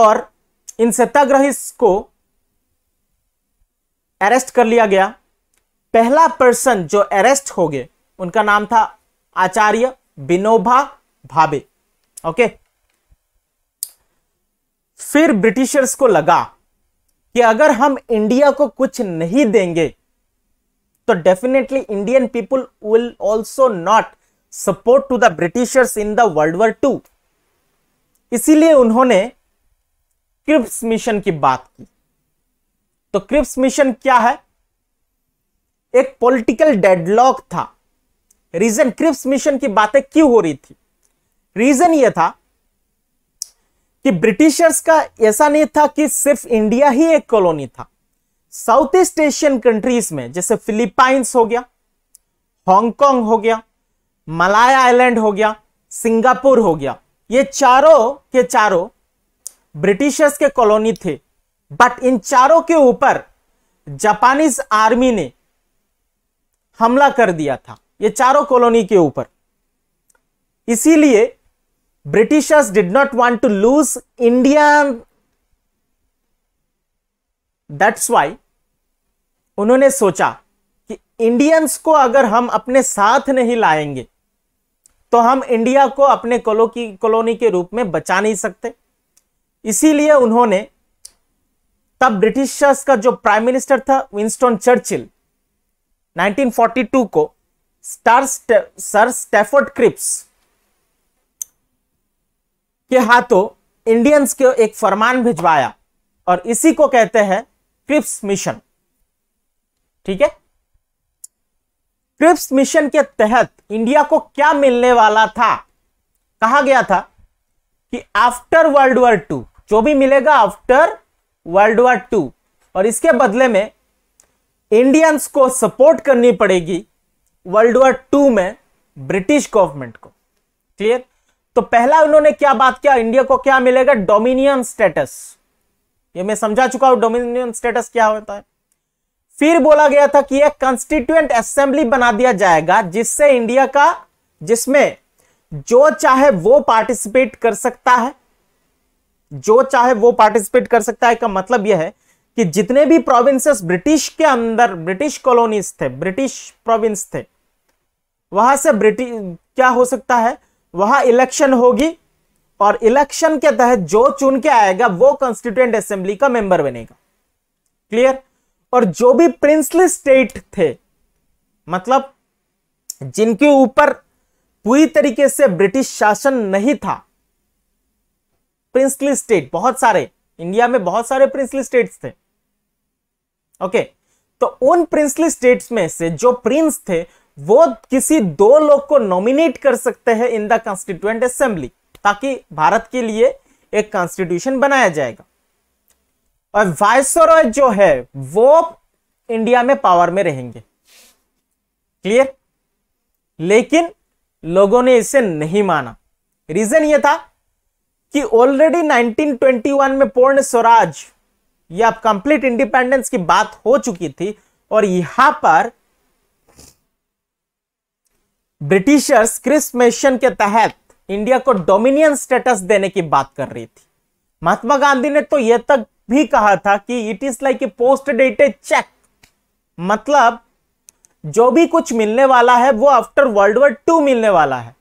और इन सत्याग्रही को अरेस्ट कर लिया गया पहला पर्सन जो अरेस्ट हो गए उनका नाम था आचार्य विनोबा भावे ओके फिर ब्रिटिशर्स को लगा कि अगर हम इंडिया को कुछ नहीं देंगे तो definitely Indian people will also not support to the britishers in the world war two इसीलिए उन्होंने क्रिप्स मिशन की बात की तो क्रिप्स मिशन क्या है एक पॉलिटिकल डेडलॉक था रीजन क्रिप्स मिशन की बातें क्यों हो रही थी रीजन यह था कि ब्रिटिशर्स का ऐसा नहीं था कि सिर्फ इंडिया ही एक कॉलोनी था साउथ ईस्ट एशियन कंट्रीज में जैसे फिलीपाइंस हो गया हांगकांग हो गया मलाया आइलैंड हो गया सिंगापुर हो गया ये चारों के चारों ब्रिटिशर्स के कॉलोनी थे बट इन चारों के ऊपर जापानीज आर्मी ने हमला कर दिया था ये चारों कॉलोनी के ऊपर इसीलिए britishers did not want to lose India that's why उन्होंने सोचा कि इंडियंस को अगर हम अपने साथ नहीं लाएंगे तो हम इंडिया को अपने कॉलो की कॉलोनी के रूप में बचा नहीं सकते इसीलिए उन्होंने तब ब्रिटिशर्स का जो प्राइम मिनिस्टर था विंस्टन चर्चिल 1942 को स्टार सर स्टेफोर्ड क्रिप्स के हाथों इंडियंस को एक फरमान भिजवाया और इसी को कहते हैं क्रिप्स मिशन ठीक है क्रिप्स मिशन के तहत इंडिया को क्या मिलने वाला था कहा गया था कि आफ्टर वर्ल्ड वॉर टू जो भी मिलेगा आफ्टर वर्ल्ड वॉर टू और इसके बदले में इंडियंस को सपोर्ट करनी पड़ेगी वर्ल्ड वॉर टू में ब्रिटिश गवर्नमेंट को क्लियर तो पहला उन्होंने क्या बात किया इंडिया को क्या मिलेगा डोमिनियन स्टेटस ये मैं समझा चुका हूं डोमिनियन स्टेटस क्या होता है फिर बोला गया था कि एक कॉन्स्टिट्यूएंट असेंबली बना दिया जाएगा जिससे इंडिया का जिसमें जो चाहे वो पार्टिसिपेट कर सकता है जो चाहे वो पार्टिसिपेट कर सकता है का मतलब यह है कि जितने भी प्रोविंसेस ब्रिटिश के अंदर ब्रिटिश कॉलोनीज थे ब्रिटिश प्रोविंस थे वहां से ब्रिटिश क्या हो सकता है वहां इलेक्शन होगी और इलेक्शन के तहत जो चुन के आएगा वो कॉन्स्टिट्यूएंट असेंबली का मेंबर बनेगा क्लियर और जो भी प्रिंसली स्टेट थे मतलब जिनके ऊपर पूरी तरीके से ब्रिटिश शासन नहीं था प्रिंसली स्टेट बहुत सारे इंडिया में बहुत सारे प्रिंसली स्टेट्स थे ओके तो उन प्रिंसली स्टेट्स में से जो प्रिंस थे वो किसी दो लोग को नॉमिनेट कर सकते हैं इन द कॉन्स्टिट्यूएंट असेंबली ताकि भारत के लिए एक कॉन्स्टिट्यूशन बनाया जाएगा और वायसरॉय जो है वो इंडिया में पावर में रहेंगे क्लियर लेकिन लोगों ने इसे नहीं माना रीजन ये था कि ऑलरेडी 1921 में पूर्ण स्वराज या कंप्लीट इंडिपेंडेंस की बात हो चुकी थी और यहां पर ब्रिटिशर्स क्रिस मिशन के तहत इंडिया को डोमिनियन स्टेटस देने की बात कर रही थी महात्मा गांधी ने तो यह तक भी कहा था कि it is like a post dated cheque मतलब जो भी कुछ मिलने वाला है वो आफ्टर वर्ल्ड वॉर टू मिलने वाला है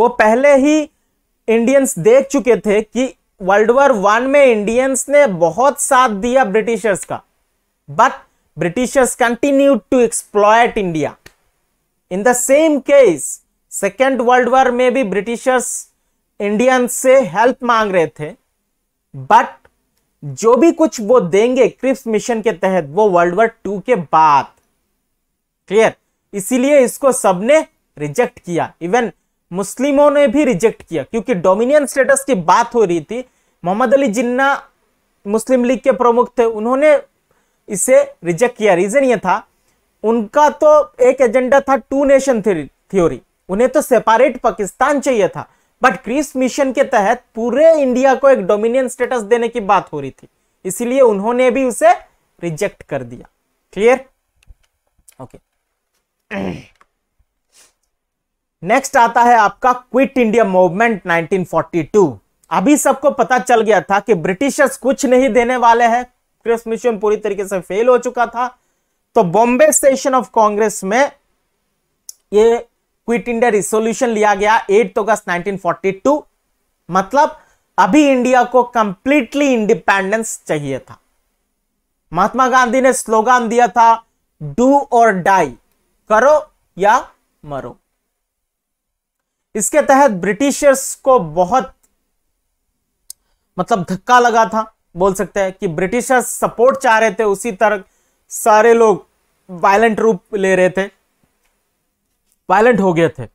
वो पहले ही इंडियंस देख चुके थे कि वर्ल्ड वॉर वन में इंडियंस ने बहुत साथ दिया ब्रिटिशर्स का but britishers continue to exploit India in the same case second world war में भी ब्रिटिशर्स इंडियन से हेल्प मांग रहे थे बट जो भी कुछ वो देंगे क्रिप्स मिशन के तहत वो वर्ल्ड वॉर टू के बाद क्लियर इसीलिए इसको सबने रिजेक्ट किया इवन मुस्लिमों ने भी रिजेक्ट किया क्योंकि डोमिनियन स्टेटस की बात हो रही थी मोहम्मद अली जिन्ना मुस्लिम लीग के प्रमुख थे उन्होंने इसे रिजेक्ट किया रीजन ये था उनका तो एक एजेंडा था टू नेशन थ्योरी उन्हें तो सेपरेट पाकिस्तान चाहिए था बट क्रिस मिशन के तहत पूरे इंडिया को एक डोमिनियन स्टेटस देने की बात हो रही थी इसीलिए उन्होंने भी उसे रिजेक्ट कर दिया क्लियर ओके नेक्स्ट आता है आपका क्विट इंडिया मूवमेंट 1942 अभी सबको पता चल गया था कि ब्रिटिशर्स कुछ नहीं देने वाले हैं क्रिस मिशन पूरी तरीके से फेल हो चुका था तो बॉम्बे सेशन ऑफ कांग्रेस में ये क्विट इंडिया रिसोल्यूशन लिया गया 8 अगस्त 1942 मतलब अभी इंडिया को कंप्लीटली इंडिपेंडेंस चाहिए था महात्मा गांधी ने स्लोगान दिया था डू और डाई करो या मरो इसके तहत ब्रिटिशर्स को बहुत मतलब धक्का लगा था बोल सकते हैं कि ब्रिटिशर्स सपोर्ट चाह रहे थे उसी तरह सारे लोग वायलेंट रूप ले रहे थे वायलेंट हो गए थे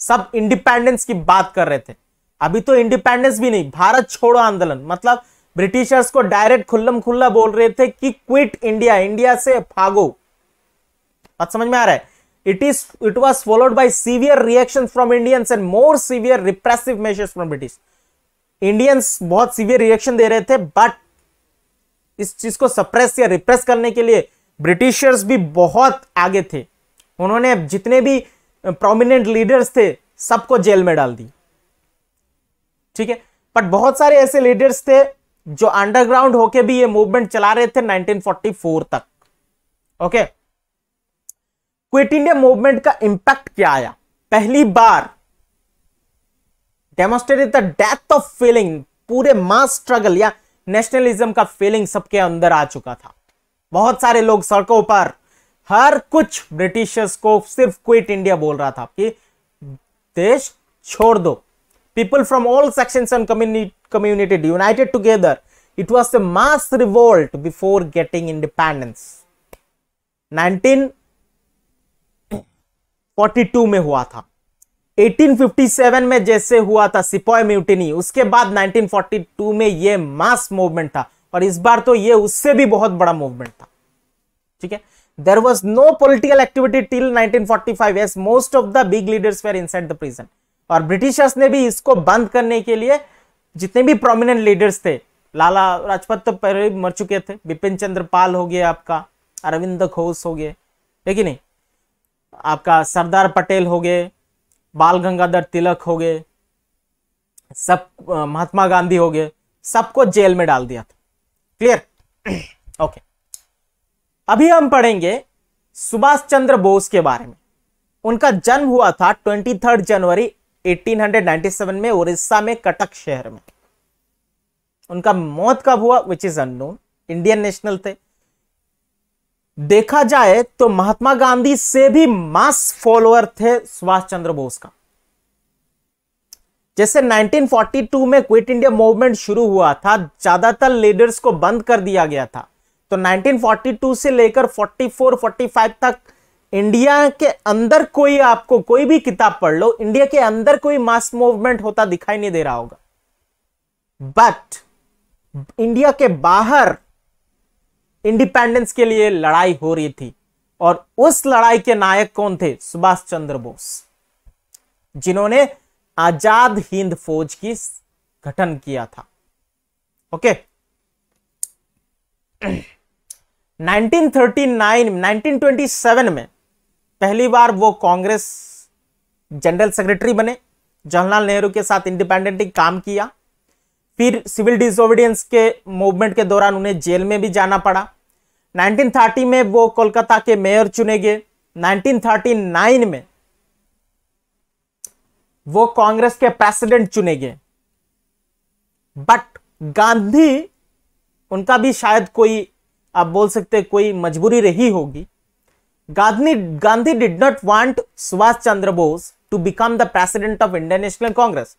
सब इंडिपेंडेंस की बात कर रहे थे अभी तो इंडिपेंडेंस भी नहीं भारत छोड़ो आंदोलन मतलब ब्रिटिशर्स को डायरेक्ट खुल्लम खुल्ला बोल रहे थे कि क्विट इंडिया इंडिया से भागो बात समझ में आ रहा है it is it was followed by severe reaction from Indians and more severe repressive measures from British Indians बहुत सीवियर रिएक्शन दे रहे थे बट इस चीज को सप्रेस या रिप्रेस करने के लिए ब्रिटिशर्स भी बहुत आगे थे उन्होंने जितने भी प्रोमिनेंट लीडर्स थे सबको जेल में डाल दी ठीक है बट बहुत सारे ऐसे लीडर्स थे जो अंडरग्राउंड होके भी ये मूवमेंट चला रहे थे 1944 तक ओके क्विट इंडिया मूवमेंट का इंपैक्ट क्या आया पहली बार डेमोस्ट्रेटेड द डेथ ऑफ फीलिंग पूरे मास स्ट्रगल या नेशनलिज्म का फीलिंग सबके अंदर आ चुका था बहुत सारे लोग सड़कों पर हर कुछ ब्रिटिशर्स को सिर्फ क्विट इंडिया बोल रहा था कि देश छोड़ दो people from all section community united together it was the mass revolt before getting independence nineteen 1942 में हुआ था 1857 में जैसे हुआ था सिपॉय म्यूटिनी उसके बाद 1942 में यह मास मूवमेंट था और इस बार तो ये उससे भी बहुत बड़ा मूवमेंट था ठीक है there was no political activity till 1945 as most of the big leaders were inside the और ब्रिटिशर्स ने भी इसको बंद करने के लिए जितने भी प्रोमिनेंट लीडर्स थे लाला राजपत तो पहले मर चुके थे बिपिन चंद्र पाल हो गए आपका अरविंद घोष हो गए है नहीं आपका सरदार पटेल हो गए बाल गंगाधर तिलक हो गए सब महात्मा गांधी हो गए सबको जेल में डाल दिया था क्लियर ओके अभी हम पढ़ेंगे सुभाष चंद्र बोस के बारे में उनका जन्म हुआ था ट्वेंटी थर्ड जनवरी 1897 में उड़ीसा में कटक शहर में उनका मौत कब हुआ which is unknown Indian national थे देखा जाए तो महात्मा गांधी से भी मास फॉलोअर थे सुभाष चंद्र बोस का जैसे 1942 में क्विट इंडिया मूवमेंट शुरू हुआ था ज्यादातर लीडर्स को बंद कर दिया गया था तो 1942 से लेकर 44 45 तक इंडिया के अंदर कोई आपको कोई भी किताब पढ़ लो इंडिया के अंदर कोई मास मूवमेंट होता दिखाई नहीं दे रहा होगा बट इंडिया के बाहर इंडिपेंडेंस के लिए लड़ाई हो रही थी और उस लड़ाई के नायक कौन थे सुभाष चंद्र बोस जिन्होंने आजाद हिंद फौज की गठन किया था ओके okay? 1939 1927 में पहली बार वो कांग्रेस जनरल सेक्रेटरी बने जवाहरलाल नेहरू के साथ इंडिपेंडेंटली काम किया फिर सिविल डिसोबिडियंस के मूवमेंट के दौरान उन्हें जेल में भी जाना पड़ा 1930 में वो कोलकाता के मेयर चुने गए 1939 में वो कांग्रेस के प्रेसिडेंट चुने गए बट गांधी उनका भी शायद कोई आप बोल सकते कोई मजबूरी रही होगी Gandhi Gandhi did not want Subhash Chandra Bose to become the president of Indian National Congress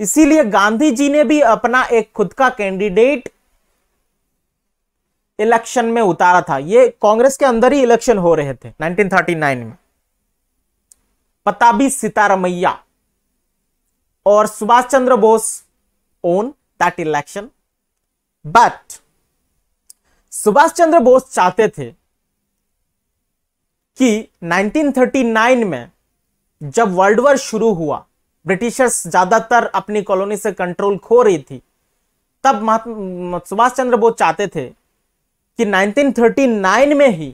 इसीलिए गांधी जी ने भी अपना एक खुद का कैंडिडेट इलेक्शन में उतारा था ये कांग्रेस के अंदर ही इलेक्शन हो रहे थे 1939 में पताबी Sitaramayya or Subhash Chandra Bose won that election. But Subhash Chandra Bose चाहते थे कि 1939 में जब वर्ल्ड वॉर शुरू हुआ ब्रिटिशर्स ज्यादातर अपनी कॉलोनी से कंट्रोल खो रही थी तब सुभाष चंद्र बोस चाहते थे कि 1939 में ही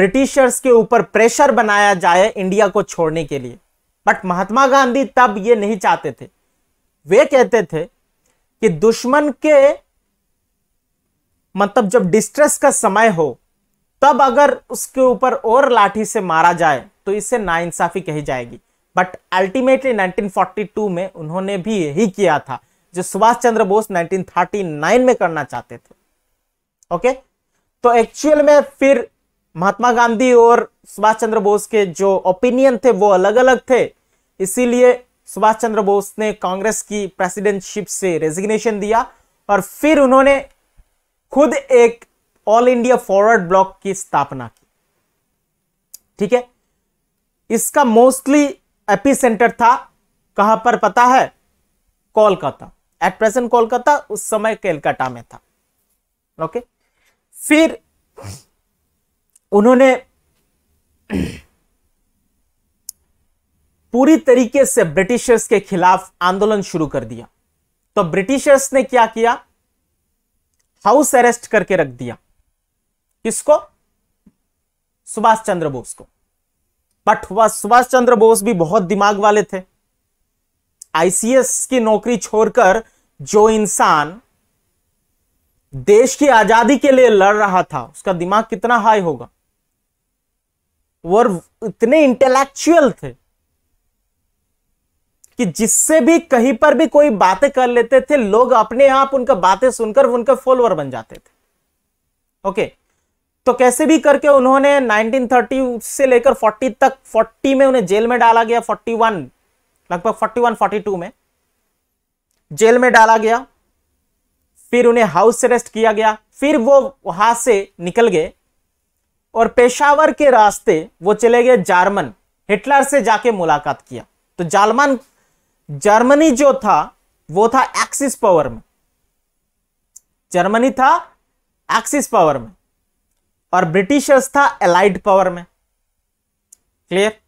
ब्रिटिशर्स के ऊपर प्रेशर बनाया जाए इंडिया को छोड़ने के लिए बट महात्मा गांधी तब ये नहीं चाहते थे वे कहते थे कि दुश्मन के मतलब जब डिस्ट्रेस का समय हो तब अगर उसके ऊपर और लाठी से मारा जाए तो इससे नाइंसाफी कही जाएगी बट अल्टीमेटली 1942 में उन्होंने भी यही किया था जो सुभाष चंद्र बोस 1939 में करना चाहते थे ओके तो एक्चुअल में फिर महात्मा गांधी और सुभाष चंद्र बोस के जो ओपिनियन थे वो अलग अलग थे इसीलिए सुभाष चंद्र बोस ने कांग्रेस की प्रेसिडेंटशिप से रेजिग्नेशन दिया और फिर उन्होंने खुद एक ऑल इंडिया फॉरवर्ड ब्लॉक की स्थापना की ठीक है इसका मोस्टली एपी सेंटर था कहां पर पता है कोलकाता एट प्रेजेंट कोलकाता उस समय कैलकाटा में था ओके फिर उन्होंने पूरी तरीके से ब्रिटिशर्स के खिलाफ आंदोलन शुरू कर दिया तो ब्रिटिशर्स ने क्या किया हाउस अरेस्ट करके रख दिया किसको सुभाष चंद्र बोस को बट वह सुभाष चंद्र बोस भी बहुत दिमाग वाले थे आईसीएस की नौकरी छोड़कर जो इंसान देश की आजादी के लिए लड़ रहा था उसका दिमाग कितना हाई होगा वो इतने इंटेलेक्चुअल थे कि जिससे भी कहीं पर भी कोई बातें कर लेते थे लोग अपने आप उनका बातें सुनकर उनके फॉलोअर बन जाते थे ओके तो कैसे भी करके उन्होंने 1930 से लेकर 40 तक 40 में उन्हें जेल में डाला गया 41 लगभग 41 42 में जेल में डाला गया फिर उन्हें हाउस अरेस्ट किया गया फिर वो वहां से निकल गए और पेशावर के रास्ते वो चले गए जार्मन हिटलर से जाके मुलाकात किया तो जालमान जर्मनी जो था वो था एक्सिस पावर में जर्मनी था एक्सिस पावर में और ब्रिटिशर्स था एलाइड पावर में क्लियर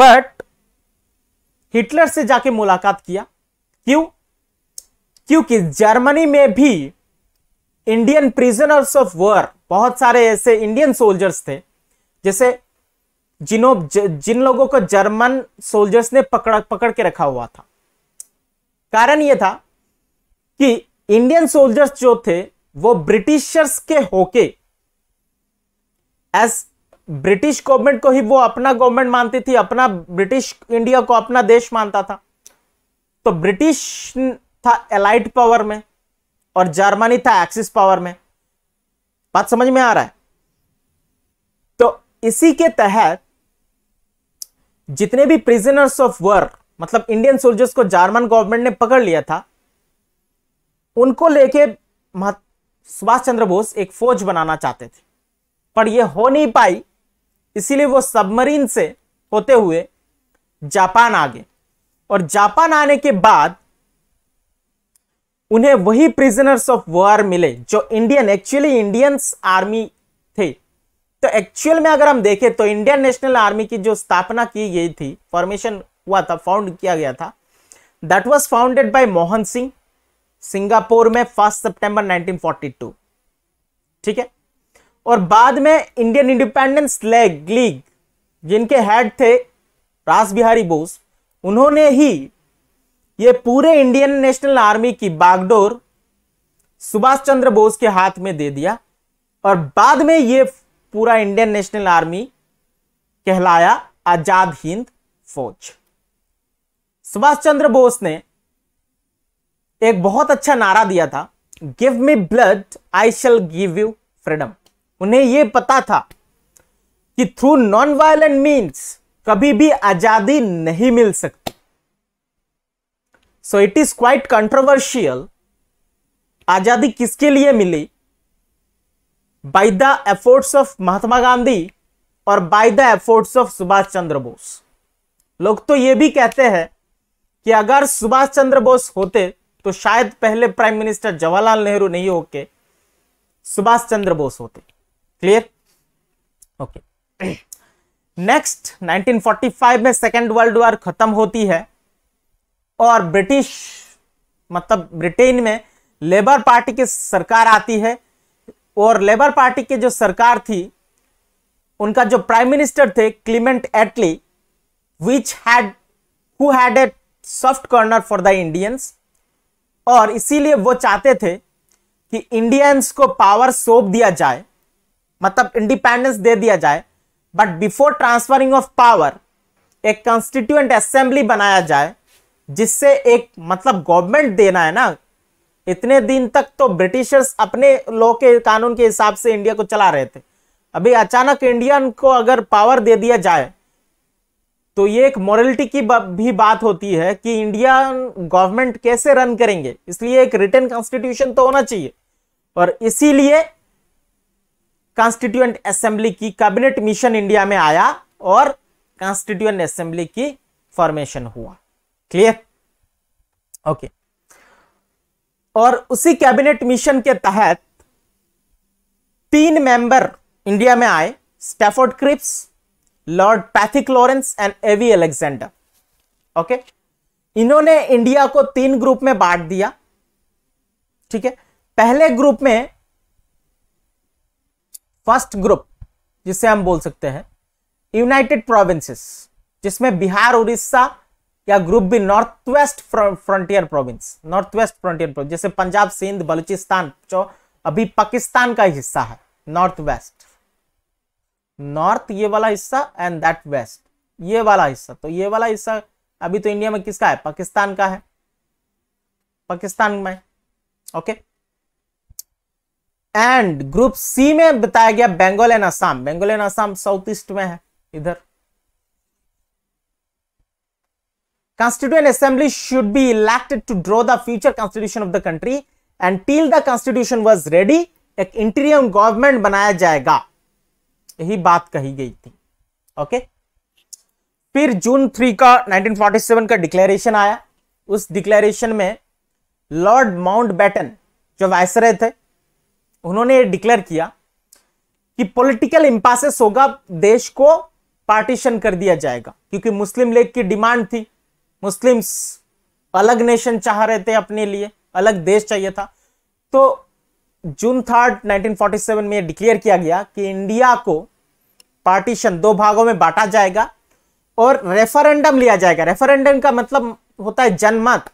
बट हिटलर से जाके मुलाकात किया क्यों क्योंकि जर्मनी में भी इंडियन प्रिजनर्स ऑफ वॉर बहुत सारे ऐसे इंडियन सोल्जर्स थे जैसे जिनों जिन लोगों को जर्मन सोल्जर्स ने पकड़ पकड़ के रखा हुआ था कारण यह था कि इंडियन सोल्जर्स जो थे वो ब्रिटिशर्स के होके एस ब्रिटिश गवर्नमेंट को ही वो अपना गवर्नमेंट मानती थी अपना ब्रिटिश इंडिया को अपना देश मानता था तो ब्रिटिश था एलाइट पावर में और जर्मनी था एक्सिस पावर में बात समझ में आ रहा है तो इसी के तहत जितने भी प्रिजनर्स ऑफ वॉर मतलब इंडियन सोल्जर्स को जर्मन गवर्नमेंट ने पकड़ लिया था उनको लेके सुभाष चंद्र बोस एक फौज बनाना चाहते थे पर यह हो नहीं पाई इसीलिए वो सबमरीन से होते हुए जापान आ गए और जापान आने के बाद उन्हें वही प्रिजनर्स ऑफ वॉर मिले जो इंडियन एक्चुअली इंडियंस आर्मी थे तो एक्चुअल में अगर हम देखें तो इंडियन नेशनल आर्मी की जो स्थापना की गई थी फॉर्मेशन हुआ था फाउंड किया गया था that was founded by Mohan Singh Singapore में फर्स्ट सितंबर 1942 ठीक है और बाद में इंडियन इंडिपेंडेंस लेग लीग जिनके हेड थे रास बिहारी बोस उन्होंने ही ये पूरे इंडियन नेशनल आर्मी की बागडोर सुभाष चंद्र बोस के हाथ में दे दिया और बाद में ये पूरा इंडियन नेशनल आर्मी कहलाया आजाद हिंद फौज सुभाष चंद्र बोस ने एक बहुत अच्छा नारा दिया था give me blood I shall give you freedom उन्हें यह पता था कि थ्रू नॉन वायलेंट मीन्स कभी भी आजादी नहीं मिल सकती so it is quite controversial आजादी किसके लिए मिली by the efforts of Mahatma Gandhi और by the efforts of Subhash Chandra Bose लोग तो ये भी कहते हैं कि अगर सुभाष चंद्र बोस होते तो शायद पहले प्राइम मिनिस्टर जवाहरलाल नेहरू नहीं होके सुभाष चंद्र बोस होते क्लियर ओके नेक्स्ट 1945 में सेकेंड वर्ल्ड वॉर खत्म होती है और ब्रिटिश मतलब ब्रिटेन में लेबर पार्टी की सरकार आती है और लेबर पार्टी की जो सरकार थी उनका जो प्राइम मिनिस्टर थे Clement Attlee which had who had a soft corner for the Indians और इसीलिए वो चाहते थे कि इंडियंस को पावर सौंप दिया जाए मतलब इंडिपेंडेंस दे दिया जाए but before transferring of power एक कॉन्स्टिट्यूएंट असेंबली बनाया जाए जिससे एक मतलब गवर्नमेंट देना है ना इतने दिन तक तो ब्रिटिशर्स अपने लॉ के कानून के हिसाब से इंडिया को चला रहे थे अभी अचानक इंडियन को अगर पावर दे दिया जाए तो ये एक मॉरलिटी की भी बात होती है कि इंडियन गवर्नमेंट कैसे रन करेंगे इसलिए एक रिटर्न कॉन्स्टिट्यूशन तो होना चाहिए और इसीलिए कॉन्स्टिट्यूएंट असेंबली की कैबिनेट मिशन इंडिया में आया और कॉन्स्टिट्यूएंट असेंबली की फॉर्मेशन हुआ क्लियर ओके और उसी कैबिनेट मिशन के तहत तीन मेंबर इंडिया में आए Stafford Cripps Lord Pethick Lawrence and A V Alexander okay इन्होंने इंडिया को तीन ग्रुप में बांट दिया ठीक है पहले ग्रुप में फर्स्ट ग्रुप जिसे हम बोल सकते हैं यूनाइटेड प्रोविंसेस जिसमें बिहार उड़ीसा या group B north west frontier province north west frontier province जैसे पंजाब सिंध बलूचिस्तान जो अभी पाकिस्तान का हिस्सा है नॉर्थ वेस्ट नॉर्थ ये वाला हिस्सा एंड दैट वेस्ट ये वाला हिस्सा तो ये वाला हिस्सा अभी तो इंडिया में किसका है पाकिस्तान का है पाकिस्तान में ओके एंड ग्रुप सी में बताया गया Bengal and Assam Bengal and Assam south east में है इधर Constituent Assembly should be elected to draw the future constitution of the country and till the constitution was ready ek interim government banaya jayega yahi baat kahi gayi thi okay फिर जून three का 1947 का declaration आया उस declaration में Lord mount baton जो वायसरे थे उन्होंने ये डिक्लेयर किया कि पॉलिटिकल इम्पासेस होगा देश को पार्टीशन कर दिया जाएगा क्योंकि मुस्लिम लीग की डिमांड थी मुस्लिम्स अलग नेशन चाह रहे थे अपने लिए अलग देश चाहिए था तो जून थर्ड 1947 में डिक्लेयर किया गया कि इंडिया को पार्टीशन दो भागों में बांटा जाएगा और रेफरेंडम लिया जाएगा रेफरेंडम का मतलब होता है जनमत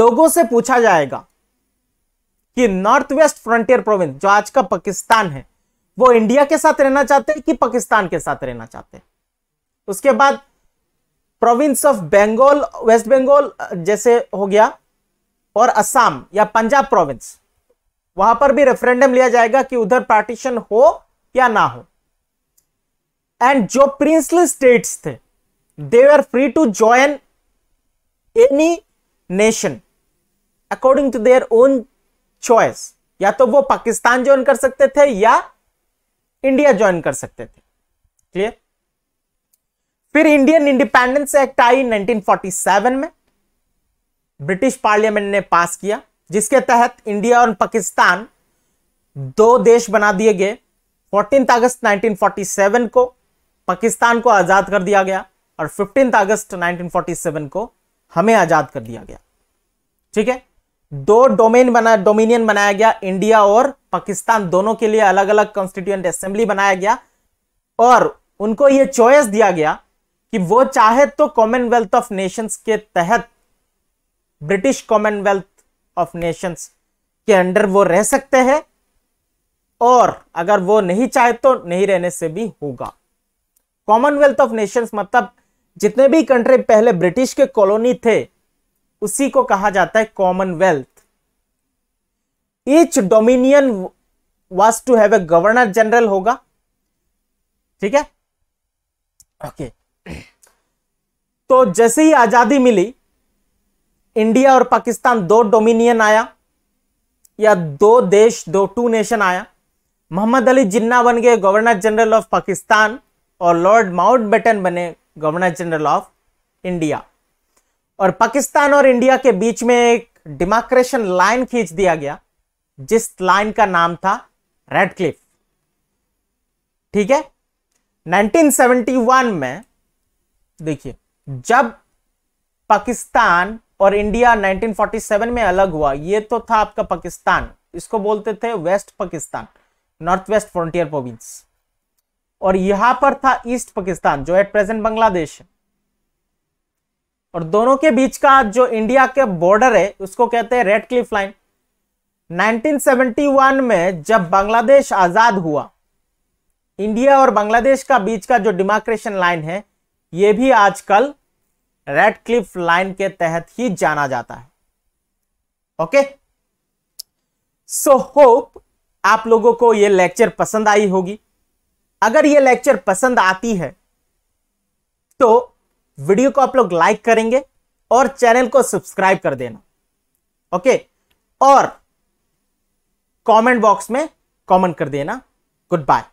लोगों से पूछा जाएगा कि नॉर्थ वेस्ट फ्रंटियर प्रोविंस जो आज का पाकिस्तान है वो इंडिया के साथ रहना चाहते हैं कि पाकिस्तान के साथ रहना चाहते हैं उसके बाद province of Bengal West Bengal जैसे हो गया और असम या पंजाब प्रोविंस वहां पर भी रेफरेंडम लिया जाएगा कि उधर पार्टीशन हो या ना हो एंड जो प्रिंसली स्टेट्स थे they are free to join any nation according to their own choice या तो वो पाकिस्तान ज्वाइन कर सकते थे या इंडिया ज्वाइन कर सकते थे क्लियर फिर इंडियन इंडिपेंडेंस एक्ट आई 1947 में ब्रिटिश पार्लियामेंट ने पास किया जिसके तहत इंडिया और पाकिस्तान दो देश बना दिए गए 14 अगस्त 1947 को पाकिस्तान को आज़ाद कर दिया गया और 15 अगस्त 1947 को हमें आज़ाद कर दिया गया ठीक है दो डोमेन बना डोमिनियन बनाया गया इंडिया और पाकिस्तान दोनों के लिए अलग अलग कॉन्स्टिट्यूएंट असेंबली बनाया गया और उनको यह चॉइस दिया गया कि वो चाहे तो कॉमनवेल्थ ऑफ नेशंस के तहत ब्रिटिश कॉमनवेल्थ ऑफ नेशंस के अंडर वो रह सकते हैं और अगर वो नहीं चाहे तो नहीं रहने से भी होगा कॉमनवेल्थ ऑफ नेशंस मतलब जितने भी कंट्री पहले ब्रिटिश के कॉलोनी थे उसी को कहा जाता है commonwealth each dominion was to have a governor general होगा ठीक है ओके okay. तो जैसे ही आजादी मिली इंडिया और पाकिस्तान दो डोमिनियन आया या दो देश दो टू नेशन आया मोहम्मद अली जिन्ना बन गए गवर्नर जनरल ऑफ पाकिस्तान और लॉर्ड माउंट बेटन बने गवर्नर जनरल ऑफ इंडिया और पाकिस्तान और इंडिया के बीच में एक डिमाक्रेशन लाइन खींच दिया गया जिस लाइन का नाम था रेडक्लिफ ठीक है 1971 में देखिए जब पाकिस्तान और इंडिया 1947 में अलग हुआ ये तो था आपका पाकिस्तान इसको बोलते थे West Pakistan north west frontier province और यहां पर था ईस्ट पाकिस्तान जो एट प्रेजेंट बांग्लादेश है और दोनों के बीच का जो इंडिया के बॉर्डर है उसको कहते हैं रेड क्लिफ लाइन 1971 में जब बांग्लादेश आजाद हुआ इंडिया और बांग्लादेश का बीच का जो डिमार्क्रेशन लाइन है ये भी आजकल रेड क्लिफ लाइन के तहत ही जाना जाता है ओके सो होप आप लोगों को यह लेक्चर पसंद आई होगी अगर यह लेक्चर पसंद आती है तो वीडियो को आप लोग लाइक करेंगे और चैनल को सब्सक्राइब कर देना ओके और कमेंट बॉक्स में कमेंट कर देना गुड बाय